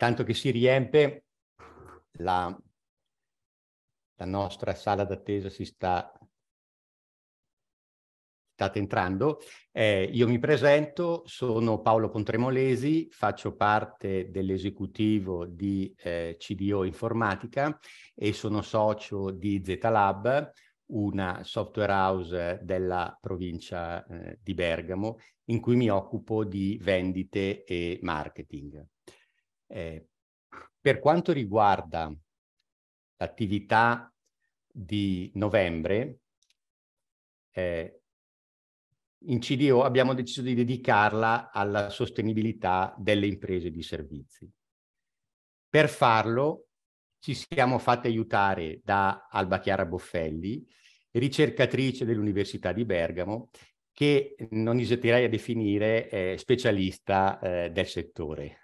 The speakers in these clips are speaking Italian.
intanto che si riempie, la, la nostra sala d'attesa si sta state entrando. Eh, io mi presento, sono Paolo Contremolesi, faccio parte dell'esecutivo di eh, CDO Informatica e sono socio di ZLab, una software house della provincia eh, di Bergamo, in cui mi occupo di vendite e marketing. Eh, per quanto riguarda l'attività di novembre, eh, in CDO abbiamo deciso di dedicarla alla sostenibilità delle imprese di servizi. Per farlo ci siamo fatti aiutare da Alba Chiara Boffelli, ricercatrice dell'Università di Bergamo, che non esiterei a definire eh, specialista eh, del settore.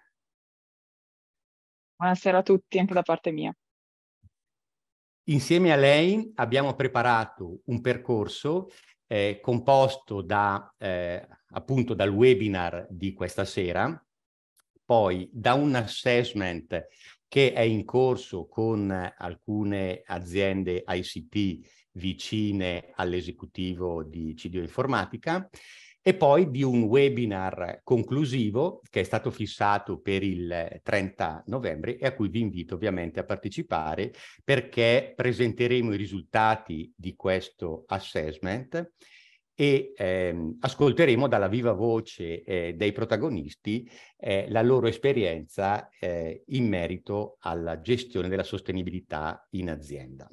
Buonasera a tutti, anche da parte mia. Insieme a lei abbiamo preparato un percorso eh, composto da, eh, appunto dal webinar di questa sera, poi da un assessment che è in corso con alcune aziende ICT vicine all'esecutivo di CDO Informatica, e poi di un webinar conclusivo che è stato fissato per il 30 eh, novembre e a cui vi invito ovviamente a partecipare perché presenteremo i risultati di questo assessment e ehm, ascolteremo dalla viva voce eh, dei protagonisti eh, la loro esperienza eh, in merito alla gestione della sostenibilità in azienda.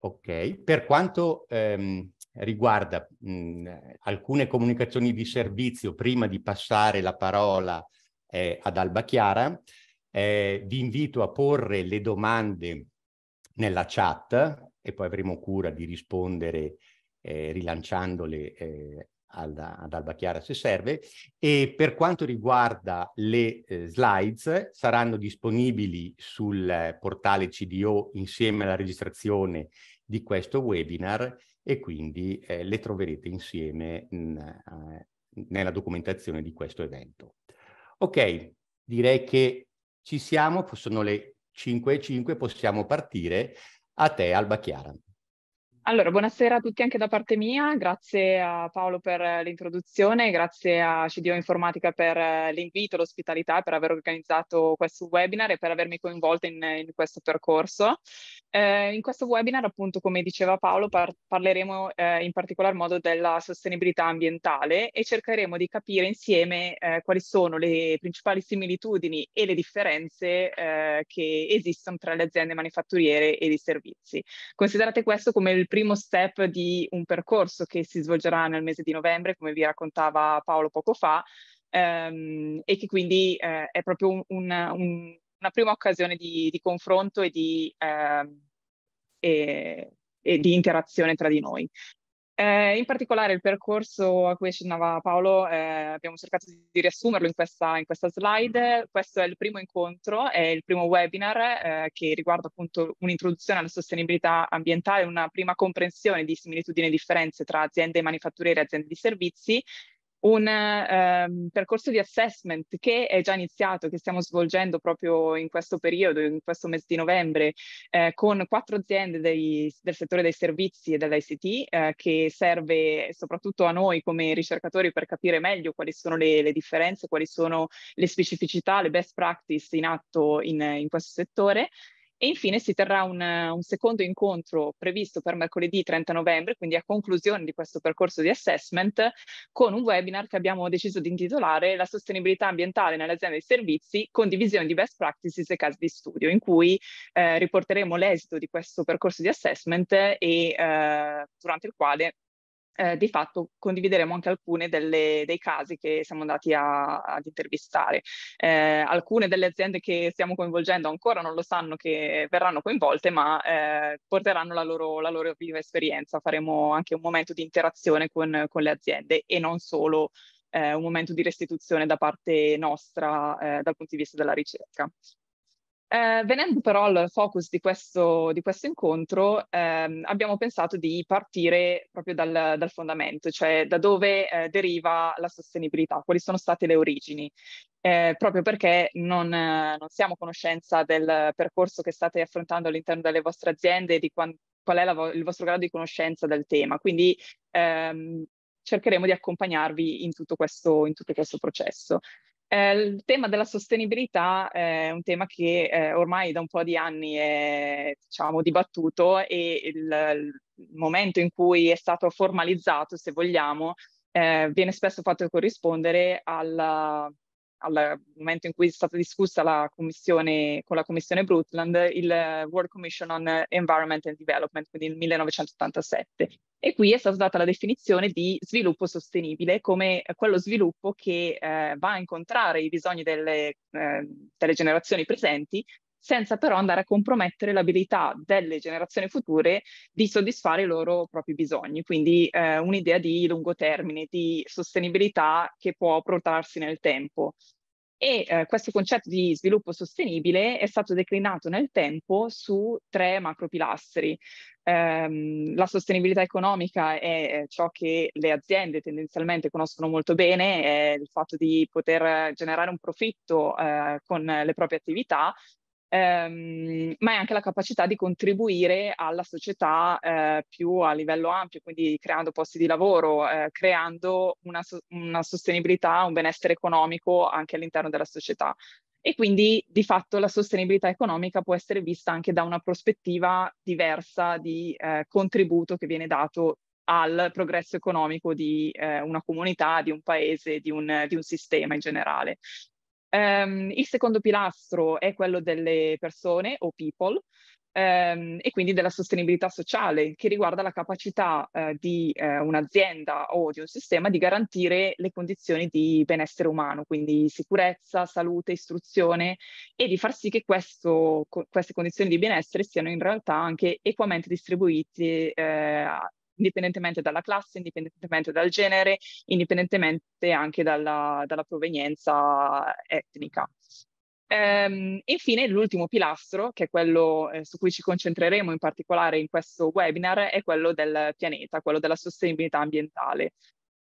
Ok, per quanto ehm, riguarda mh, mhmm, alcune comunicazioni di servizio, prima di passare la parola eh, ad Alba Chiara, eh, vi invito a porre le domande nella chat e poi avremo cura di rispondere eh, rilanciandole eh, alla, ad Alba Chiara se serve. E per quanto riguarda le eh, slides, saranno disponibili sul portale CDO insieme alla registrazione di questo webinar e quindi eh, le troverete insieme mh, eh, nella documentazione di questo evento. Ok, direi che ci siamo, sono le 5.05, possiamo partire. A te Alba Chiara. Allora, buonasera a tutti anche da parte mia, grazie a Paolo per eh, l'introduzione, grazie a CDO Informatica per eh, l'invito, l'ospitalità, per aver organizzato questo webinar e per avermi coinvolto in, in questo percorso. Eh, in questo webinar, appunto, come diceva Paolo, par parleremo eh, in particolar modo della sostenibilità ambientale e cercheremo di capire insieme eh, quali sono le principali similitudini e le differenze eh, che esistono tra le aziende manifatturiere e di servizi. Considerate questo come il primo step di un percorso che si svolgerà nel mese di novembre, come vi raccontava Paolo poco fa, ehm, e che quindi eh, è proprio un, un, una prima occasione di, di confronto e di, eh, e, e di interazione tra di noi. Eh, in particolare il percorso a cui accennava Paolo, eh, abbiamo cercato di riassumerlo in questa, in questa, slide. Questo è il primo incontro, è il primo webinar eh, che riguarda appunto un'introduzione alla sostenibilità ambientale, una prima comprensione di similitudini e differenze tra aziende manifatturiere e aziende di servizi un ehm, percorso di assessment che è già iniziato, che stiamo svolgendo proprio in questo periodo, in questo mese di novembre, eh, con quattro aziende dei, del settore dei servizi e dell'ICT, eh, che serve soprattutto a noi come ricercatori per capire meglio quali sono le, le differenze, quali sono le specificità, le best practice in atto in, in questo settore. E infine si terrà un, un, secondo incontro previsto per mercoledì 30 novembre, quindi a conclusione di questo percorso di assessment, con un webinar che abbiamo deciso di intitolare La sostenibilità ambientale nell'azienda dei servizi, condivisione di best practices e casi di studio, in cui eh, riporteremo l'esito di questo percorso di assessment e eh, durante il quale eh, di fatto condivideremo anche alcuni dei casi che siamo andati a, ad intervistare. Eh, alcune delle aziende che stiamo coinvolgendo ancora non lo sanno che verranno coinvolte, ma eh, porteranno la loro, la loro, viva esperienza. Faremo anche un momento di interazione con, con le aziende e non solo eh, un momento di restituzione da parte nostra eh, dal punto di vista della ricerca. Eh, venendo però al focus di questo, di questo incontro, ehm, abbiamo pensato di partire proprio dal, dal fondamento, cioè da dove eh, deriva la sostenibilità, quali sono state le origini, eh, proprio perché non, non, siamo a conoscenza del percorso che state affrontando all'interno delle vostre aziende e di quan, qual è vo- il vostro grado di conoscenza del tema. Quindi ehm, cercheremo di accompagnarvi in tutto questo, in tutto questo processo. Eh, il tema della sostenibilità eh, è un tema che eh, ormai da un po' di anni è diciamo, dibattuto e il, il, momento in cui è stato formalizzato, se vogliamo, eh, viene spesso fatto corrispondere alla, al momento in cui è stata discussa la commissione, con la commissione Brundtland, il World Commission on Environment and Development, quindi il 1987. E qui è stata data la definizione di sviluppo sostenibile come quello sviluppo che eh, va a incontrare i bisogni delle, eh, delle generazioni presenti senza però andare a compromettere l'abilità delle generazioni future di soddisfare i loro propri bisogni. Quindi eh, un'idea di lungo termine, di sostenibilità che può protrarsi nel tempo. E eh, questo concetto di sviluppo sostenibile è stato declinato nel tempo su tre macropilastri. Um, ehm, la sostenibilità economica è eh, ciò che le aziende tendenzialmente conoscono molto bene, è il fatto di poter generare un profitto eh, con le proprie attività ehm, ma è anche la capacità di contribuire alla società eh, più a livello ampio, quindi creando posti di lavoro, eh, creando una, una sostenibilità, un benessere economico anche all'interno della società. E quindi di fatto la sostenibilità economica può essere vista anche da una prospettiva diversa di eh, contributo che viene dato al progresso economico di eh, una comunità, di un paese, di un, di un sistema in generale. Um, il secondo pilastro è quello delle persone o people um, e quindi della sostenibilità sociale che riguarda la capacità uh, di uh, un'azienda o di un sistema di garantire le condizioni di benessere umano, quindi sicurezza, salute, istruzione e di far sì che questo, co- queste condizioni di benessere siano in realtà anche equamente distribuite uh, indipendentemente dalla classe, indipendentemente dal genere, indipendentemente anche dalla, dalla provenienza etnica. Ehm, infine, l'ultimo pilastro, che è quello eh, su cui ci concentreremo in particolare in questo webinar, è quello del pianeta, quello della sostenibilità ambientale.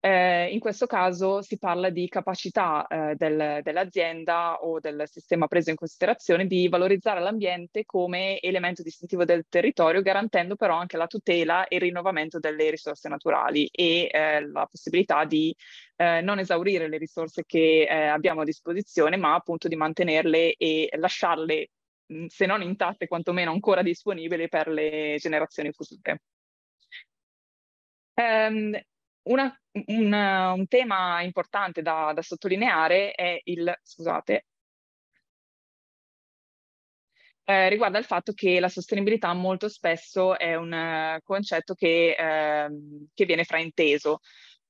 Eh, in questo caso si parla di capacità eh, del, dell'azienda o del sistema preso in considerazione di valorizzare l'ambiente come elemento distintivo del territorio, garantendo però anche la tutela e il rinnovamento delle risorse naturali e eh, la possibilità di eh, non esaurire le risorse che eh, abbiamo a disposizione, ma appunto di mantenerle e lasciarle, mh, mm, se non intatte, quantomeno ancora disponibili per le generazioni future. Um, una, una, un tema importante da, da sottolineare è il, scusate, eh, riguarda il fatto che la sostenibilità molto spesso è un uh, concetto che, uh, che, viene frainteso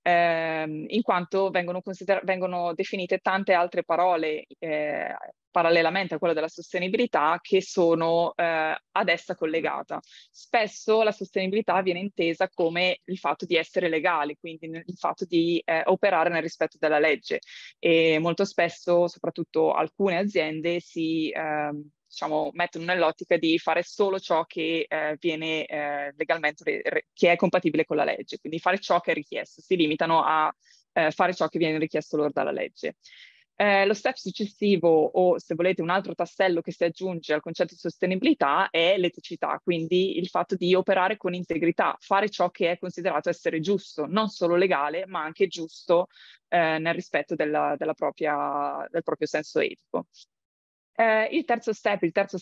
ehm, in quanto vengono, consider- vengono, definite tante altre parole eh, parallelamente a quella della sostenibilità che sono eh, ad essa collegata. Spesso la sostenibilità viene intesa come il fatto di essere legali, quindi il fatto di eh, operare nel rispetto della legge e molto spesso, soprattutto alcune aziende, si... Ehm, diciamo, mettono nell'ottica di fare solo ciò che eh, viene eh, legalmente, re, re, che è compatibile con la legge, quindi fare ciò che è richiesto, si limitano a eh, fare ciò che viene richiesto loro dalla legge. Eh, lo step successivo, o se volete un altro tassello che si aggiunge al concetto di sostenibilità, è l'eticità, quindi il fatto di operare con integrità, fare ciò che è considerato essere giusto, non solo legale, ma anche giusto eh, nel rispetto della, della propria, del proprio senso etico. Eh, il terzo step, il terzo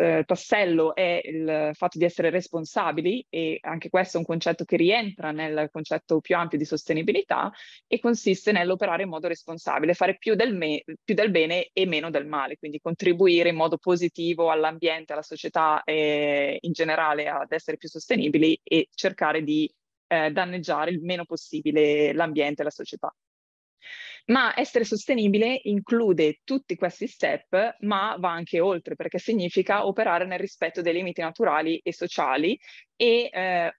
eh, tassello è il fatto di essere responsabili e anche questo è un concetto che rientra nel concetto più ampio di sostenibilità e consiste nell'operare in modo responsabile, fare più del, me- più del bene e meno del male, quindi contribuire in modo positivo all'ambiente, alla società e in generale ad essere più sostenibili e cercare di eh, danneggiare il meno possibile l'ambiente e la società. Ma essere sostenibile include tutti questi step, ma va anche oltre, perché significa operare nel rispetto dei limiti naturali e sociali e eh,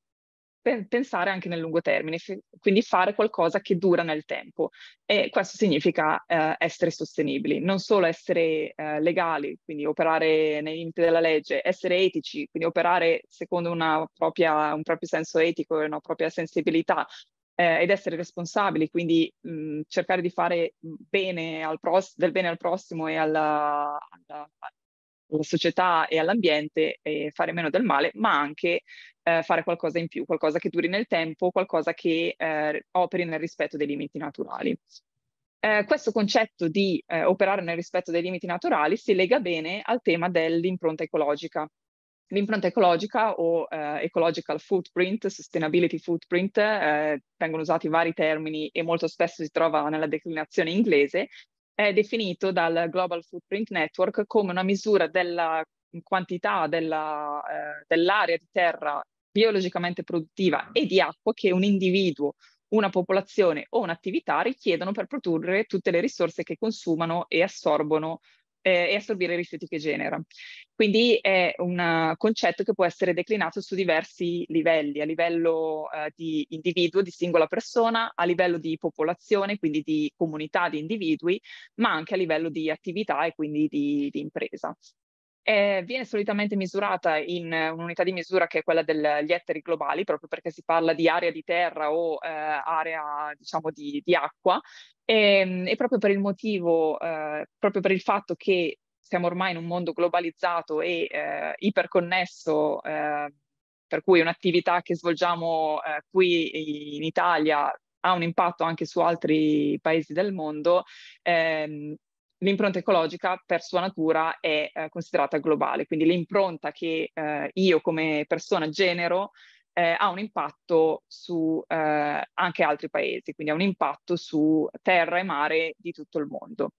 pensare anche nel lungo termine, quindi fare qualcosa che dura nel tempo. E questo significa eh, essere sostenibili, non solo essere eh, legali, quindi operare nei limiti della legge, essere etici, quindi operare secondo propria, un proprio senso etico e una propria sensibilità, eh, ed essere responsabili, quindi mh, cercare di fare bene pros- del bene al prossimo e alla, alla, alla società e all'ambiente e fare meno del male, ma anche eh, fare qualcosa in più, qualcosa che duri nel tempo, qualcosa che eh, operi nel rispetto dei limiti naturali. Eh, questo concetto di eh, operare nel rispetto dei limiti naturali si lega bene al tema dell'impronta ecologica, L'impronta ecologica o eh, ecological footprint, sustainability footprint, eh, vengono usati vari termini e molto spesso si trova nella declinazione inglese, è definito dal Global Footprint Network come una misura della quantità della, eh, dell'area di terra biologicamente produttiva e di acqua che un individuo, una popolazione o un'attività richiedono per produrre tutte le risorse che consumano e assorbono eh, e assorbire i rifiuti che genera. Quindi è un eh, concetto che può essere declinato su diversi livelli, a livello eh, di individuo, di singola persona, a livello di popolazione, quindi di comunità di individui, ma anche a livello di attività e quindi di, di impresa eh, viene solitamente misurata in eh, un'unità di misura che è quella degli ettari globali, proprio perché si parla di area di terra o eh, area diciamo di, di acqua, e, ehm, e, proprio per il motivo, eh, proprio per il fatto che siamo ormai in un mondo globalizzato e eh, iperconnesso ehm, per cui un'attività che svolgiamo eh, qui in Italia ha un impatto anche su altri paesi del mondo, ehm, l'impronta ecologica per sua natura è eh, considerata globale, quindi l'impronta che eh, io come persona genero eh, ha un impatto su eh, anche altri paesi, quindi ha un impatto su terra e mare di tutto il mondo.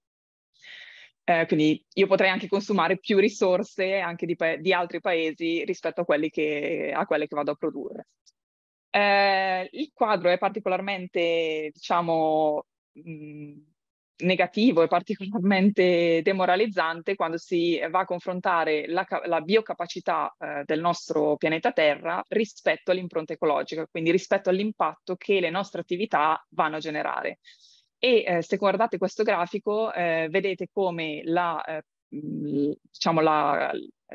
Eh, quindi io potrei anche consumare più risorse anche di, pa- di altri paesi rispetto a, che, a quelle che vado a produrre. Eh, il quadro è particolarmente, diciamo, mh, mm, negativo e particolarmente demoralizzante quando si va a confrontare la, la biocapacità eh, del nostro pianeta Terra rispetto all'impronta ecologica, quindi rispetto all'impatto che le nostre attività vanno a generare. E eh, se guardate questo grafico eh, vedete come la, eh, diciamo la,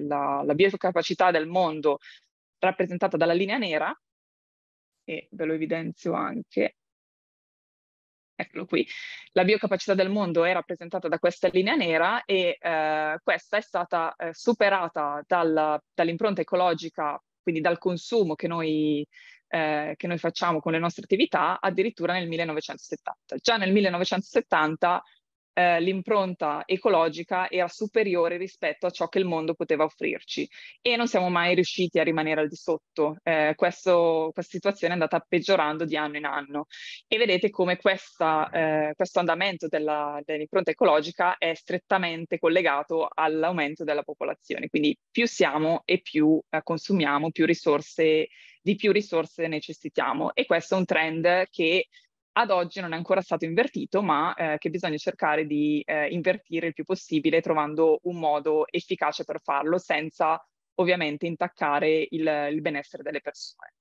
la biocapacità del mondo rappresentata dalla linea nera, e ve lo evidenzio anche, eccolo qui, la biocapacità del mondo è rappresentata da questa linea nera e eh, questa è stata eh, superata dal, dall'impronta ecologica, quindi dal consumo che noi, eh, che noi facciamo con le nostre attività, addirittura nel 1970. Già nel 1970 eh, l'impronta ecologica era superiore rispetto a ciò che il mondo poteva offrirci e non siamo mai riusciti a rimanere al di sotto. Eh, questo, questa situazione è andata peggiorando di anno in anno e vedete come questa, eh, questo andamento della, dell'impronta ecologica è strettamente collegato all'aumento della popolazione, quindi più siamo e più eh, consumiamo, più risorse, di più risorse necessitiamo e questo è un trend che ad oggi non è ancora stato invertito, ma eh, che bisogna cercare di eh, invertire il più possibile trovando un modo efficace per farlo senza ovviamente intaccare il, il benessere delle persone.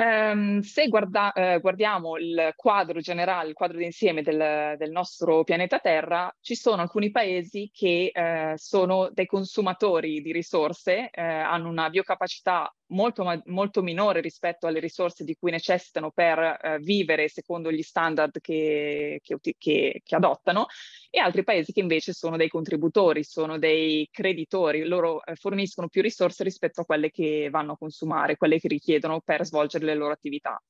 Um, se guarda, eh, guardiamo il quadro generale, il quadro d'insieme del, del, nostro pianeta Terra, ci sono alcuni paesi che eh, sono dei consumatori di risorse, eh, hanno una biocapacità molto, ma- molto minore rispetto alle risorse di cui necessitano per eh, vivere secondo gli standard che, che, che, che, adottano e altri paesi che invece sono dei contributori, sono dei creditori, loro eh, forniscono più risorse rispetto a quelle che vanno a consumare, quelle che richiedono per svolgere le loro attività.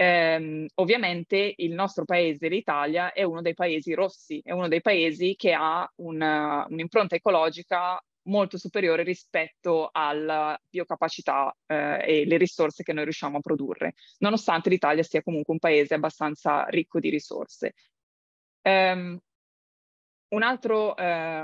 Ehm, ovviamente il nostro paese, l'Italia, è uno dei paesi rossi, è uno dei paesi che ha una, eh, un'impronta ecologica molto superiore rispetto alla biocapacità eh, e le risorse che noi riusciamo a produrre, nonostante l'Italia sia comunque un paese abbastanza ricco di risorse. Um, un, altro, uh,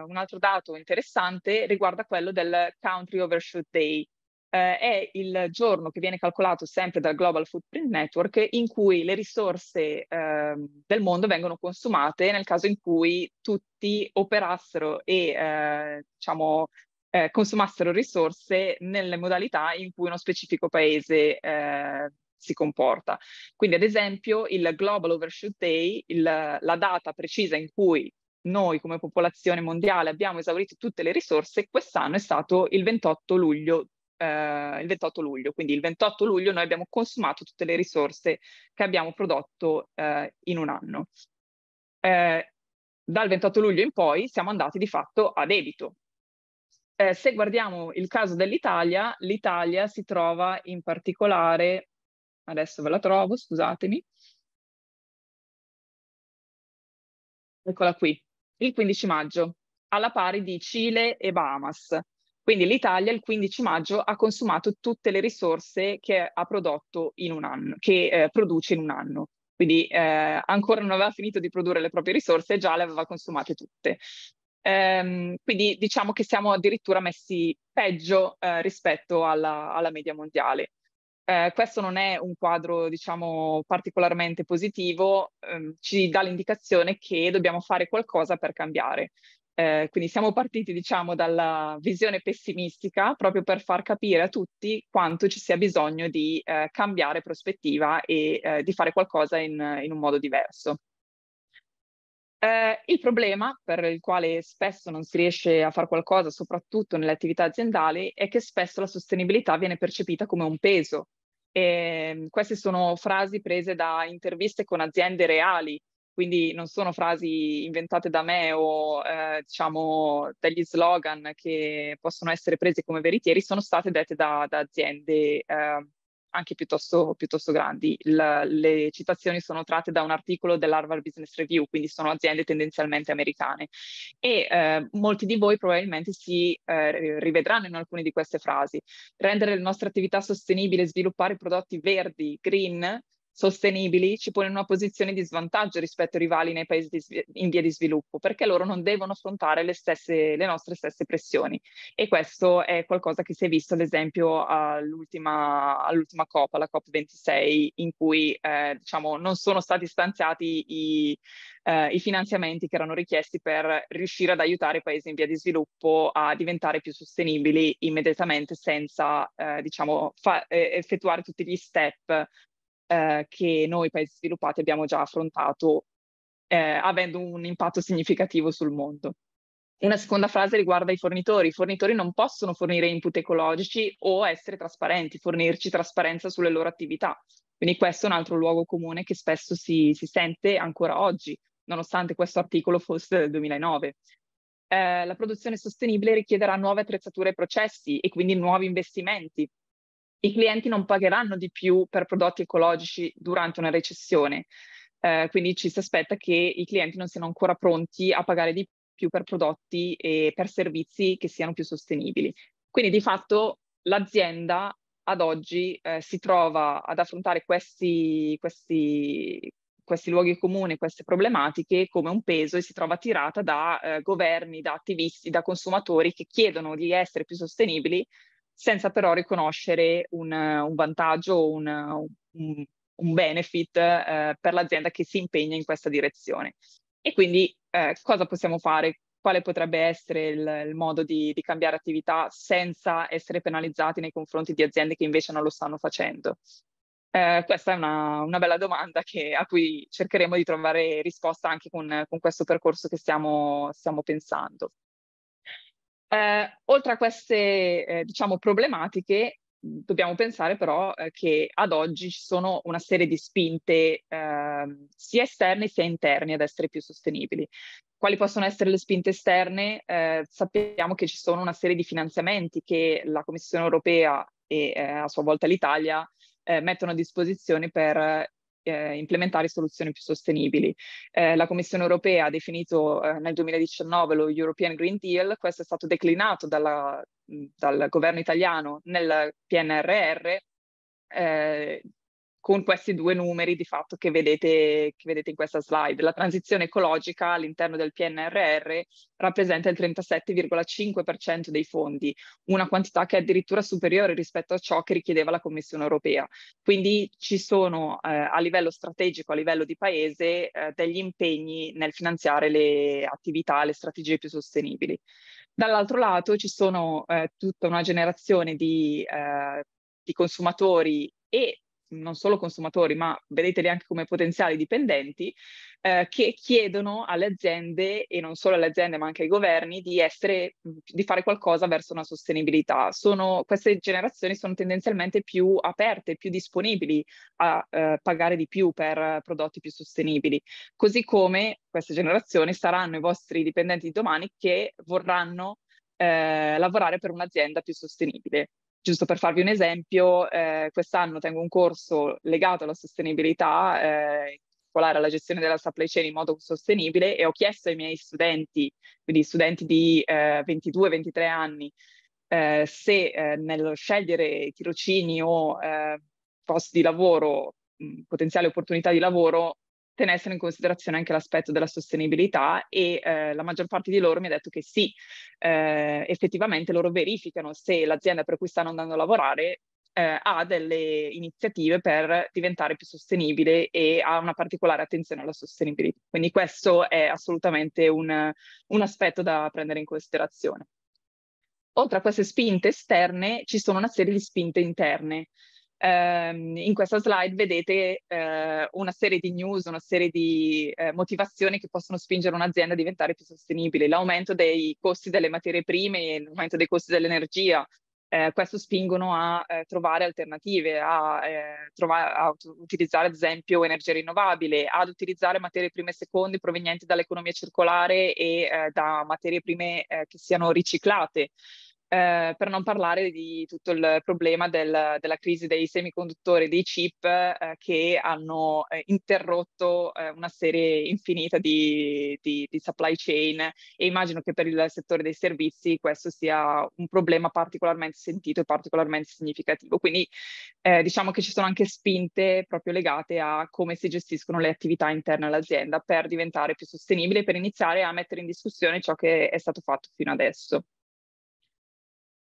un altro dato interessante riguarda quello del Country Overshoot Day, eh, è il giorno che viene calcolato sempre dal Global Footprint Network in cui le risorse eh, del mondo vengono consumate nel caso in cui tutti operassero e eh, diciamo, eh, consumassero risorse nelle modalità in cui uno specifico paese eh, si comporta. Quindi ad esempio il Global Overshoot Day, il, la data precisa in cui noi come popolazione mondiale abbiamo esaurito tutte le risorse, quest'anno è stato il 28 luglio eh, il 28 luglio. Quindi il 28 luglio noi abbiamo consumato tutte le risorse che abbiamo prodotto eh, in un anno. Eh, dal 28 luglio in poi siamo andati di fatto a debito. Eh, se guardiamo il caso dell'Italia, l'Italia si trova in particolare, adesso ve la trovo, scusatemi, eccola qui, il 15 maggio, alla pari di Cile e Bahamas. Quindi l'Italia il 15 maggio ha consumato tutte le risorse che ha prodotto in un anno, che eh, produce in un anno. Quindi eh, ancora non aveva finito di produrre le proprie risorse e già le aveva consumate tutte. Ehm, quindi diciamo che siamo addirittura messi peggio eh, rispetto alla, alla, media mondiale. Eh, questo non è un quadro, diciamo, particolarmente positivo, ehm, ci dà l'indicazione che dobbiamo fare qualcosa per cambiare. Eh, quindi siamo partiti diciamo dalla visione pessimistica proprio per far capire a tutti quanto ci sia bisogno di eh, cambiare prospettiva e eh, di fare qualcosa in, in un modo diverso. Eh, il problema per il quale spesso non si riesce a fare qualcosa, soprattutto nelle attività aziendali, è che spesso la sostenibilità viene percepita come un peso. E, ehm, queste sono frasi prese da interviste con aziende reali, quindi non sono frasi inventate da me o eh, diciamo degli slogan che possono essere prese come veritieri, sono state dette da, da aziende eh, anche piuttosto, piuttosto grandi. La, le citazioni sono tratte da un articolo dell'Harvard Business Review, quindi sono aziende tendenzialmente americane. E eh, molti di voi probabilmente si eh, rivedranno in alcune di queste frasi. Rendere le nostre attività sostenibili sviluppare prodotti verdi, green, sostenibili ci pone in una posizione di svantaggio rispetto ai rivali nei paesi svi- in via di sviluppo, perché loro non devono affrontare le, stesse, le, nostre stesse pressioni. E questo è qualcosa che si è visto, ad esempio, all'ultima, all'ultima COP, alla COP26, in cui eh, diciamo, non sono stati stanziati i, eh, i finanziamenti che erano richiesti per riuscire ad aiutare i paesi in via di sviluppo a diventare più sostenibili immediatamente senza eh, diciamo, fa- effettuare tutti gli step eh, che noi paesi sviluppati abbiamo già affrontato eh, avendo un impatto significativo sul mondo. Una seconda frase riguarda i fornitori. I fornitori non possono fornire input ecologici o essere trasparenti, fornirci trasparenza sulle loro attività. Quindi questo è un altro luogo comune che spesso si, si sente ancora oggi, nonostante questo articolo fosse del 2009. Eh, la produzione sostenibile richiederà nuove attrezzature e processi e quindi nuovi investimenti i clienti non pagheranno di più per prodotti ecologici durante una recessione. Eh, quindi ci si aspetta che i clienti non siano ancora pronti a pagare di più per prodotti e per servizi che siano più sostenibili. Quindi di fatto l'azienda ad oggi eh, si trova ad affrontare questi, questi, questi luoghi comuni, queste problematiche come un peso e si trova tirata da eh, governi, da attivisti, da consumatori che chiedono di essere più sostenibili senza però riconoscere un, un vantaggio un, un, un benefit eh, per l'azienda che si impegna in questa direzione. E quindi eh, cosa possiamo fare? Quale potrebbe essere il, il modo di, di, cambiare attività senza essere penalizzati nei confronti di aziende che invece non lo stanno facendo? Eh, questa è una, una bella domanda che, a cui cercheremo di trovare risposta anche con, con questo percorso che stiamo, stiamo pensando. Eh, oltre a queste, eh, diciamo, problematiche, mm, dobbiamo pensare però eh, che ad oggi ci sono una serie di spinte eh, sia esterne sia interne ad essere più sostenibili. Quali possono essere le spinte esterne? Eh, sappiamo che ci sono una serie di finanziamenti che la Commissione europea e eh, a sua volta l'Italia eh, mettono a disposizione per eh, implementare soluzioni più sostenibili. Eh, la Commissione europea ha definito eh, nel 2019 lo European Green Deal, questo è stato declinato dalla, dal governo italiano nel PNRR, eh, con questi due numeri di fatto che vedete, che vedete, in questa slide. La transizione ecologica all'interno del PNRR rappresenta il 37,5% dei fondi, una quantità che è addirittura superiore rispetto a ciò che richiedeva la Commissione europea. Quindi ci sono eh, a livello strategico, a livello di paese, eh, degli impegni nel finanziare le attività, le strategie più sostenibili. Dall'altro lato ci sono eh, tutta una generazione di, eh, di consumatori e non solo consumatori, ma vedeteli anche come potenziali dipendenti, eh, che chiedono alle aziende, e non solo alle aziende, ma anche ai governi, di, essere, di fare qualcosa verso una sostenibilità. Sono, queste generazioni sono tendenzialmente più aperte, più disponibili a eh, pagare di più per prodotti più sostenibili, così come queste generazioni saranno i vostri dipendenti di domani che vorranno eh, lavorare per un'azienda più sostenibile. Giusto per farvi un esempio, eh, quest'anno tengo un corso legato alla sostenibilità, eh, in particolare alla gestione della supply chain in modo sostenibile e ho chiesto ai miei studenti, quindi studenti di eh, 22-23 anni, eh, se eh, nello scegliere tirocini o eh, posti di lavoro, mh, potenziali opportunità di lavoro, tenessero in considerazione anche l'aspetto della sostenibilità e eh, la maggior parte di loro mi ha detto che sì, eh, effettivamente loro verificano se l'azienda per cui stanno andando a lavorare eh, ha delle iniziative per diventare più sostenibile e ha una particolare attenzione alla sostenibilità. Quindi questo è assolutamente un, un aspetto da prendere in considerazione. Oltre a queste spinte esterne ci sono una serie di spinte interne ehm, in questa slide vedete eh, una serie di news, una serie di eh, motivazioni che possono spingere un'azienda a diventare più sostenibile. L'aumento dei costi delle materie prime, l'aumento dei costi dell'energia, eh, questo spingono a eh, trovare alternative, a, eh, trova- a, utilizzare ad esempio energia rinnovabile, ad utilizzare materie prime seconde provenienti dall'economia circolare e eh, da materie prime eh, che siano riciclate eh, per non parlare di tutto il problema del, della crisi dei semiconduttori, dei chip eh, che hanno eh, interrotto eh, una serie infinita di, di, di, supply chain e immagino che per il settore dei servizi questo sia un problema particolarmente sentito e particolarmente significativo. Quindi eh, diciamo che ci sono anche spinte proprio legate a come si gestiscono le attività interne all'azienda per diventare più sostenibile, per iniziare a mettere in discussione ciò che è stato fatto fino adesso.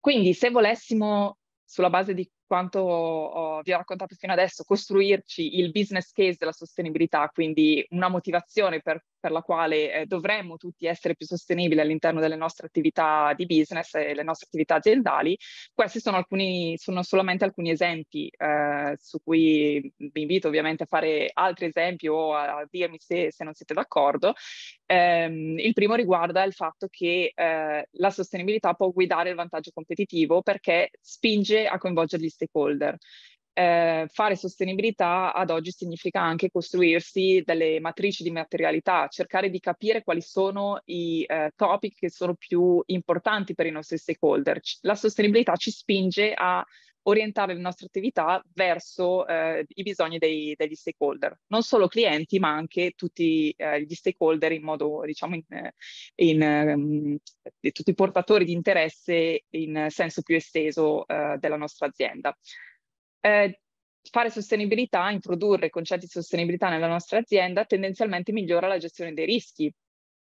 Quindi se volessimo, sulla base di quanto oh, vi ho raccontato fino adesso, costruirci il business case della sostenibilità, quindi una motivazione per, per la quale eh, dovremmo tutti essere più sostenibili all'interno delle nostre attività di business e le nostre attività aziendali, questi sono, alcuni, sono solamente alcuni esempi eh, su cui vi invito ovviamente a fare altri esempi o a, a dirmi se, se, non siete d'accordo. Ehm, il primo riguarda il fatto che eh, la sostenibilità può guidare il vantaggio competitivo perché spinge a coinvolgere gli stakeholder. Eh, fare sostenibilità ad oggi significa anche costruirsi delle matrici di materialità, cercare di capire quali sono i eh, topic che sono più importanti per i nostri stakeholder. La sostenibilità ci spinge a orientare le nostre attività verso eh, i bisogni dei, degli stakeholder, non solo clienti ma anche tutti eh, gli stakeholder in modo, diciamo, in, eh, in, um, tutti i portatori di interesse in senso più esteso eh, della nostra azienda. Eh, fare sostenibilità, introdurre concetti di sostenibilità nella nostra azienda tendenzialmente migliora la gestione dei rischi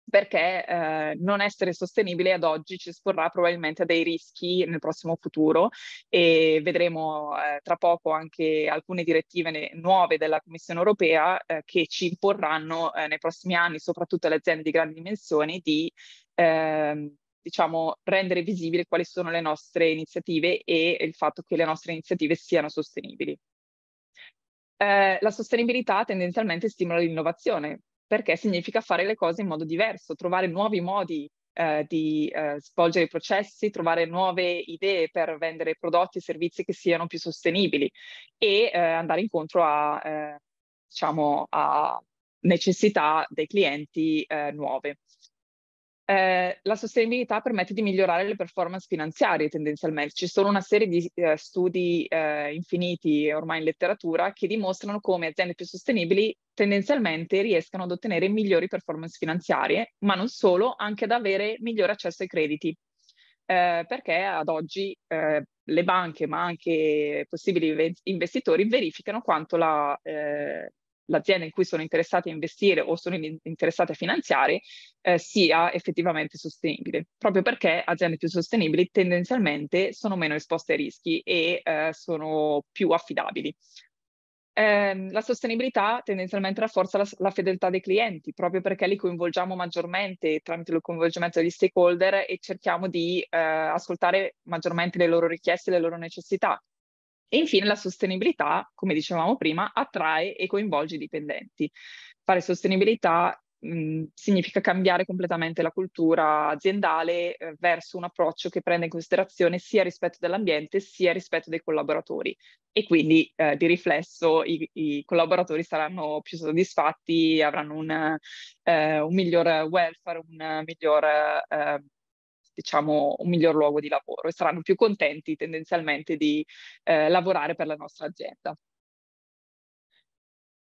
perché eh, non essere sostenibile ad oggi ci esporrà probabilmente a dei rischi nel prossimo futuro e vedremo eh, tra poco anche alcune direttive ne- nuove della Commissione europea eh, che ci imporranno eh, nei prossimi anni, soprattutto alle aziende di grandi dimensioni, di ehm, diciamo, rendere visibile quali sono le nostre iniziative e il fatto che le nostre iniziative siano sostenibili. Eh, la sostenibilità tendenzialmente stimola l'innovazione, perché significa fare le cose in modo diverso, trovare nuovi modi eh, di eh, svolgere i processi, trovare nuove idee per vendere prodotti e servizi che siano più sostenibili e eh, andare incontro a, eh, diciamo, a necessità dei clienti eh, nuove. Eh, la sostenibilità permette di migliorare le performance finanziarie tendenzialmente. Ci sono una serie di eh, studi eh, infiniti ormai in letteratura che dimostrano come aziende più sostenibili tendenzialmente riescano ad ottenere migliori performance finanziarie, ma non solo, anche ad avere migliore accesso ai crediti. Eh, perché ad oggi eh, le banche, ma anche possibili investitori, verificano quanto la, l'azienda in cui sono interessati a investire o sono interessati a finanziare eh, sia effettivamente sostenibile, proprio perché aziende più sostenibili tendenzialmente sono meno esposte ai rischi e eh, sono più affidabili. Ehm, la sostenibilità tendenzialmente rafforza la, la, fedeltà dei clienti, proprio perché li coinvolgiamo maggiormente tramite il coinvolgimento degli stakeholder e cerchiamo di eh, ascoltare maggiormente le loro richieste, e le loro necessità e infine la sostenibilità, come dicevamo prima, attrae e coinvolge i dipendenti. Fare sostenibilità mh, significa cambiare completamente la cultura aziendale eh, verso un approccio che prenda in considerazione sia il rispetto dell'ambiente sia il rispetto dei collaboratori e quindi eh, di riflesso i, i, collaboratori saranno più soddisfatti, avranno un, eh, un miglior welfare, un miglior eh, diciamo, un miglior luogo di lavoro e saranno più contenti tendenzialmente di eh, lavorare per la nostra azienda.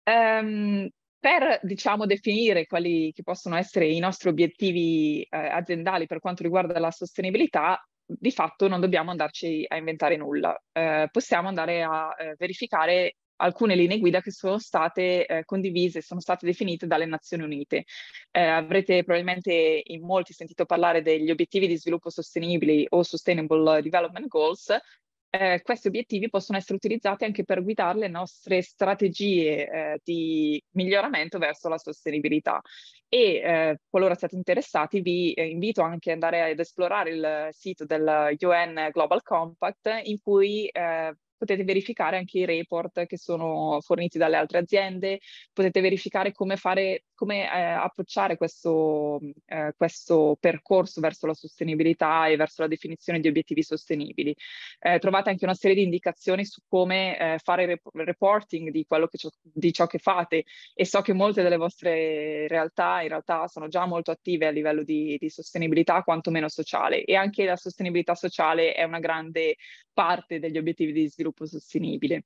Um, per diciamo, definire quali possono essere i nostri obiettivi eh, aziendali per quanto riguarda la sostenibilità, di fatto non dobbiamo andarci a inventare nulla, eh, possiamo andare a eh, verificare alcune linee guida che sono state eh, condivise, sono state definite dalle Nazioni Unite. Eh, avrete probabilmente in molti sentito parlare degli obiettivi di sviluppo sostenibile o Sustainable Development Goals. Eh, questi obiettivi possono essere utilizzati anche per guidare le nostre strategie eh, di miglioramento verso la sostenibilità. E eh, qualora siate interessati, vi eh, invito anche ad andare ad esplorare il sito del UN Global Compact, in cui potete verificare anche i report che sono forniti dalle altre aziende, potete verificare come fare come eh, approcciare questo, eh, questo, percorso verso la sostenibilità e verso la definizione di obiettivi sostenibili. Eh, trovate anche una serie di indicazioni su come eh, fare rep- reporting di, ciò, di ciò che fate e so che molte delle vostre realtà in realtà sono già molto attive a livello di, di sostenibilità, quantomeno sociale e anche la sostenibilità sociale è una grande parte degli obiettivi di sviluppo sostenibile.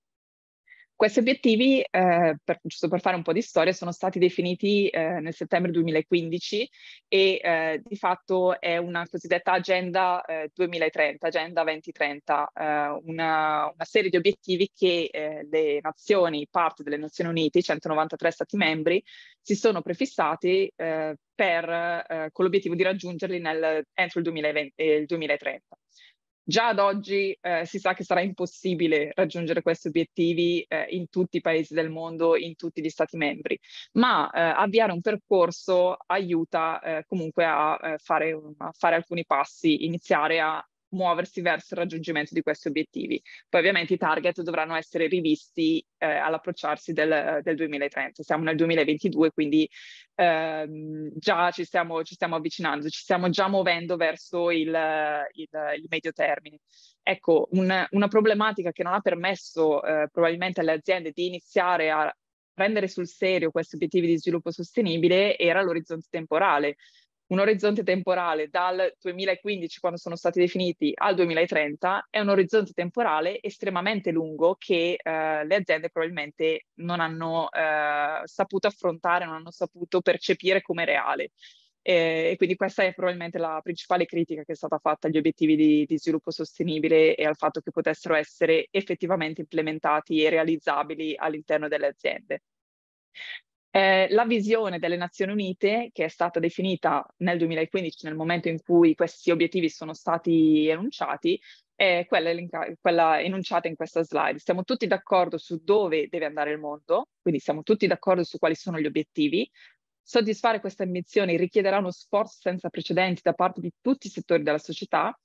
Questi obiettivi, eh, per, giusto per fare un po' di storia, sono stati definiti eh, nel settembre 2015 e eh, di fatto è una cosiddetta Agenda 2030, eh, Agenda 2030, eh, una, una, serie di obiettivi che eh, le nazioni, parte delle Nazioni Unite, 193 Stati membri, si sono prefissati per, con l'obiettivo di raggiungerli nel, entro il, 2020, il 2030. Già ad oggi eh, si sa che sarà impossibile raggiungere questi obiettivi eh, in tutti i paesi del mondo, in tutti gli stati membri, ma eh, avviare un percorso aiuta eh, comunque a eh, fare, a, fare, alcuni passi, iniziare a muoversi verso il raggiungimento di questi obiettivi. Poi ovviamente i target dovranno essere rivisti eh, all'approcciarsi del, del, 2030. Siamo nel 2022, quindi ehm, già ci stiamo, ci stiamo, avvicinando, ci stiamo già muovendo verso il, il, il medio termine. Ecco, un, una problematica che non ha permesso eh, probabilmente alle aziende di iniziare a prendere sul serio questi obiettivi di sviluppo sostenibile era l'orizzonte temporale, un orizzonte temporale dal 2015, quando sono stati definiti, al 2030, è un orizzonte temporale estremamente lungo che eh, le aziende probabilmente non hanno eh, saputo affrontare, non hanno saputo percepire come reale. e quindi questa è probabilmente la principale critica che è stata fatta agli obiettivi di, di sviluppo sostenibile e al fatto che potessero essere effettivamente implementati e realizzabili all'interno delle aziende. Eh, la visione delle Nazioni Unite, che è stata definita nel 2015, nel momento in cui questi obiettivi sono stati enunciati, è quella, quella enunciata in questa slide. Siamo tutti d'accordo su dove deve andare il mondo, quindi siamo tutti d'accordo su quali sono gli obiettivi. Soddisfare queste ambizioni richiederà uno sforzo senza precedenti da parte di tutti i settori della società,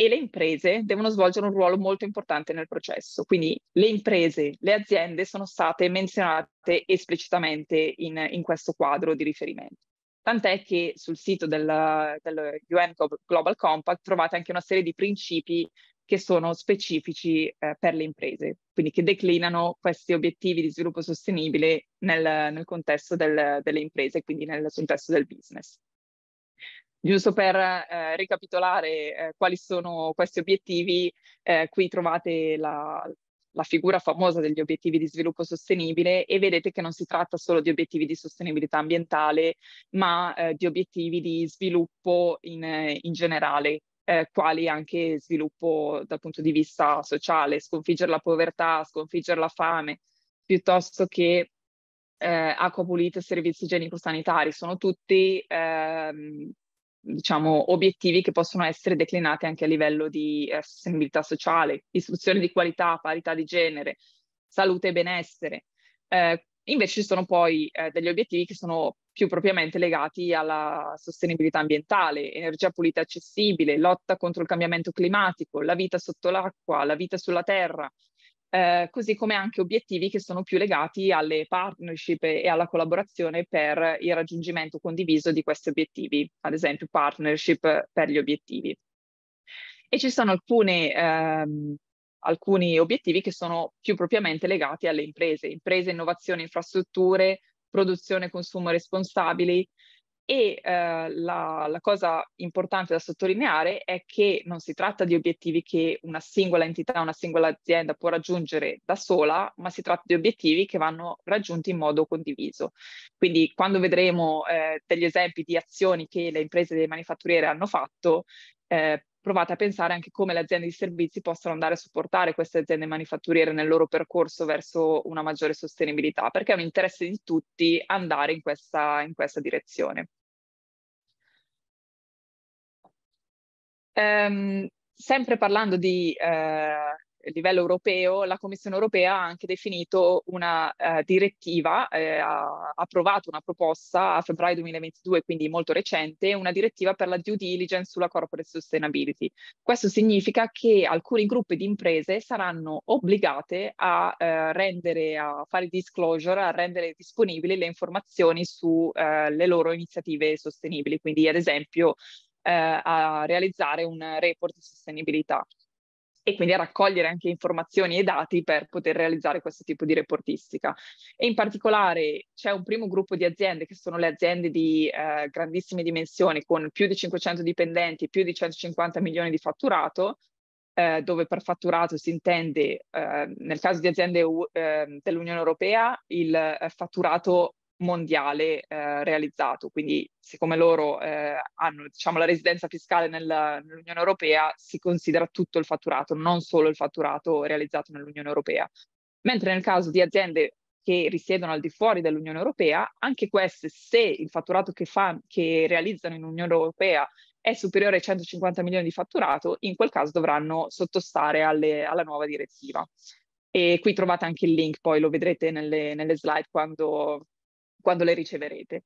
e le imprese devono svolgere un ruolo molto importante nel processo. Quindi le imprese, le aziende sono state menzionate esplicitamente in, in questo quadro di riferimento. Tant'è che sul sito del, del, UN Global Compact trovate anche una serie di principi che sono specifici eh, per le imprese, quindi che declinano questi obiettivi di sviluppo sostenibile nel, nel contesto del, delle imprese, quindi nel contesto del business. Giusto per eh, ricapitolare eh, quali sono questi obiettivi, eh, qui trovate la, la figura famosa degli obiettivi di sviluppo sostenibile e vedete che non si tratta solo di obiettivi di sostenibilità ambientale, ma eh, di obiettivi di sviluppo in, in generale, eh, quali anche sviluppo dal punto di vista sociale, sconfiggere la povertà, sconfiggere la fame, piuttosto che eh, acqua pulita e servizi igienico-sanitari. Sono tutti ehm, diciamo, obiettivi che possono essere declinati anche a livello di eh, sostenibilità sociale, istruzione di qualità, parità di genere, salute e benessere. Eh, invece ci sono poi eh, degli obiettivi che sono più propriamente legati alla sostenibilità ambientale, energia pulita e accessibile, lotta contro il cambiamento climatico, la vita sotto l'acqua, la vita sulla terra, eh, così come anche obiettivi che sono più legati alle partnership e alla collaborazione per il raggiungimento condiviso di questi obiettivi, ad esempio partnership per gli obiettivi. E ci sono alcune, ehm, alcuni obiettivi che sono più propriamente legati alle imprese, imprese, innovazione, infrastrutture, produzione e consumo responsabili, e eh, la, la, cosa importante da sottolineare è che non si tratta di obiettivi che una singola entità, una singola azienda può raggiungere da sola, ma si tratta di obiettivi che vanno raggiunti in modo condiviso. Quindi quando vedremo eh, degli esempi di azioni che le imprese manifatturiere hanno fatto, eh, provate a pensare anche come le aziende di servizi possono andare a supportare queste aziende manifatturiere nel loro percorso verso una maggiore sostenibilità, perché è un interesse di tutti andare in questa, in questa direzione. Um, sempre parlando di eh, livello europeo, la Commissione europea ha anche definito una eh, direttiva, eh, ha approvato una proposta a febbraio 2022, quindi molto recente, una direttiva per la due diligence sulla corporate sustainability. Questo significa che alcuni gruppi di imprese saranno obbligate a eh, rendere, a fare disclosure, a rendere disponibili le informazioni sulle eh, loro iniziative sostenibili, quindi ad esempio eh, a realizzare un report di sostenibilità e quindi a raccogliere anche informazioni e dati per poter realizzare questo tipo di reportistica. E in particolare c'è un primo gruppo di aziende che sono le aziende di eh, grandissime dimensioni con più di 500 dipendenti e più di 150 milioni di fatturato, eh, dove per fatturato si intende, eh, nel caso di aziende ehm, dell'Unione Europea, il eh, fatturato mondiale eh, realizzato. Quindi, siccome loro eh, hanno diciamo, la residenza fiscale nella, nell'Unione Europea, si considera tutto il fatturato, non solo il fatturato realizzato nell'Unione Europea. Mentre nel caso di aziende che risiedono al di fuori dell'Unione Europea, anche queste, se il fatturato che, fa, che realizzano in Unione Europea è superiore ai 150 milioni di fatturato, in quel caso dovranno sottostare alle, alla nuova direttiva. E qui trovate anche il link, poi lo vedrete nelle, nelle slide quando quando le riceverete.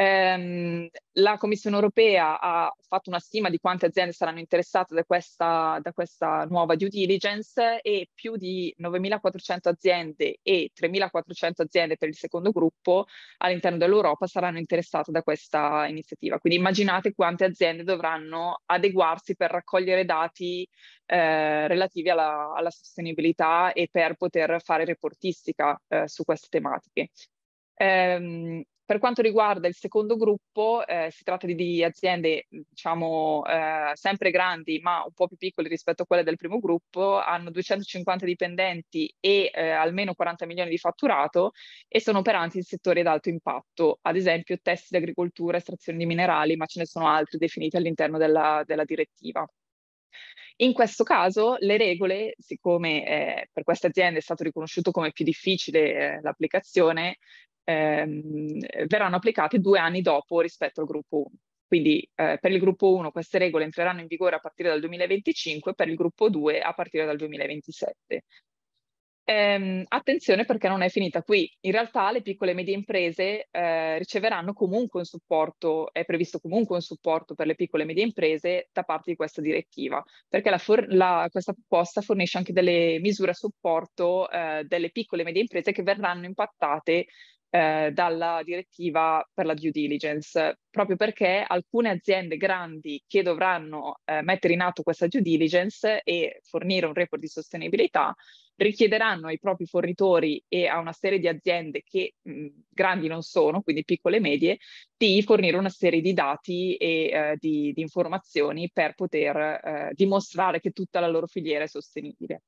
Ehm, la Commissione europea ha fatto una stima di quante aziende saranno interessate da questa, da questa nuova due diligence e più di 9.400 aziende e 3.400 aziende per il secondo gruppo all'interno dell'Europa saranno interessate da questa iniziativa. Quindi immaginate quante aziende dovranno adeguarsi per raccogliere dati eh, relativi alla, alla, sostenibilità e per poter fare reportistica eh, su queste tematiche. Ehm, per quanto riguarda il secondo gruppo, eh, si tratta di, di aziende, diciamo, eh, sempre grandi, ma un po' più piccole rispetto a quelle del primo gruppo, hanno 250 dipendenti e eh, almeno 40 milioni di fatturato e sono operanti in settori ad alto impatto, ad esempio tessili, agricoltura, estrazione di minerali, ma ce ne sono altri definiti all'interno della, della direttiva. In questo caso le regole, siccome eh, per queste aziende è stato riconosciuto come più difficile eh, l'applicazione, ehm, verranno applicate due anni dopo rispetto al gruppo 1. Quindi eh, per il gruppo 1 queste regole entreranno in vigore a partire dal 2025, per il gruppo 2 a partire dal 2027. Ehm, attenzione perché non è finita qui. In realtà le piccole e medie imprese eh, riceveranno comunque un supporto, è previsto comunque un supporto per le piccole e medie imprese da parte di questa direttiva, perché la la, questa proposta fornisce anche delle misure a supporto eh, delle piccole e medie imprese che verranno impattate eh, dalla direttiva per la due diligence, proprio perché alcune aziende grandi che dovranno eh, mettere in atto questa due diligence e fornire un report di sostenibilità richiederanno ai propri fornitori e a una serie di aziende che mh, grandi non sono, quindi piccole e medie, di fornire una serie di dati e eh, di, di, informazioni per poter eh, dimostrare che tutta la loro filiera è sostenibile.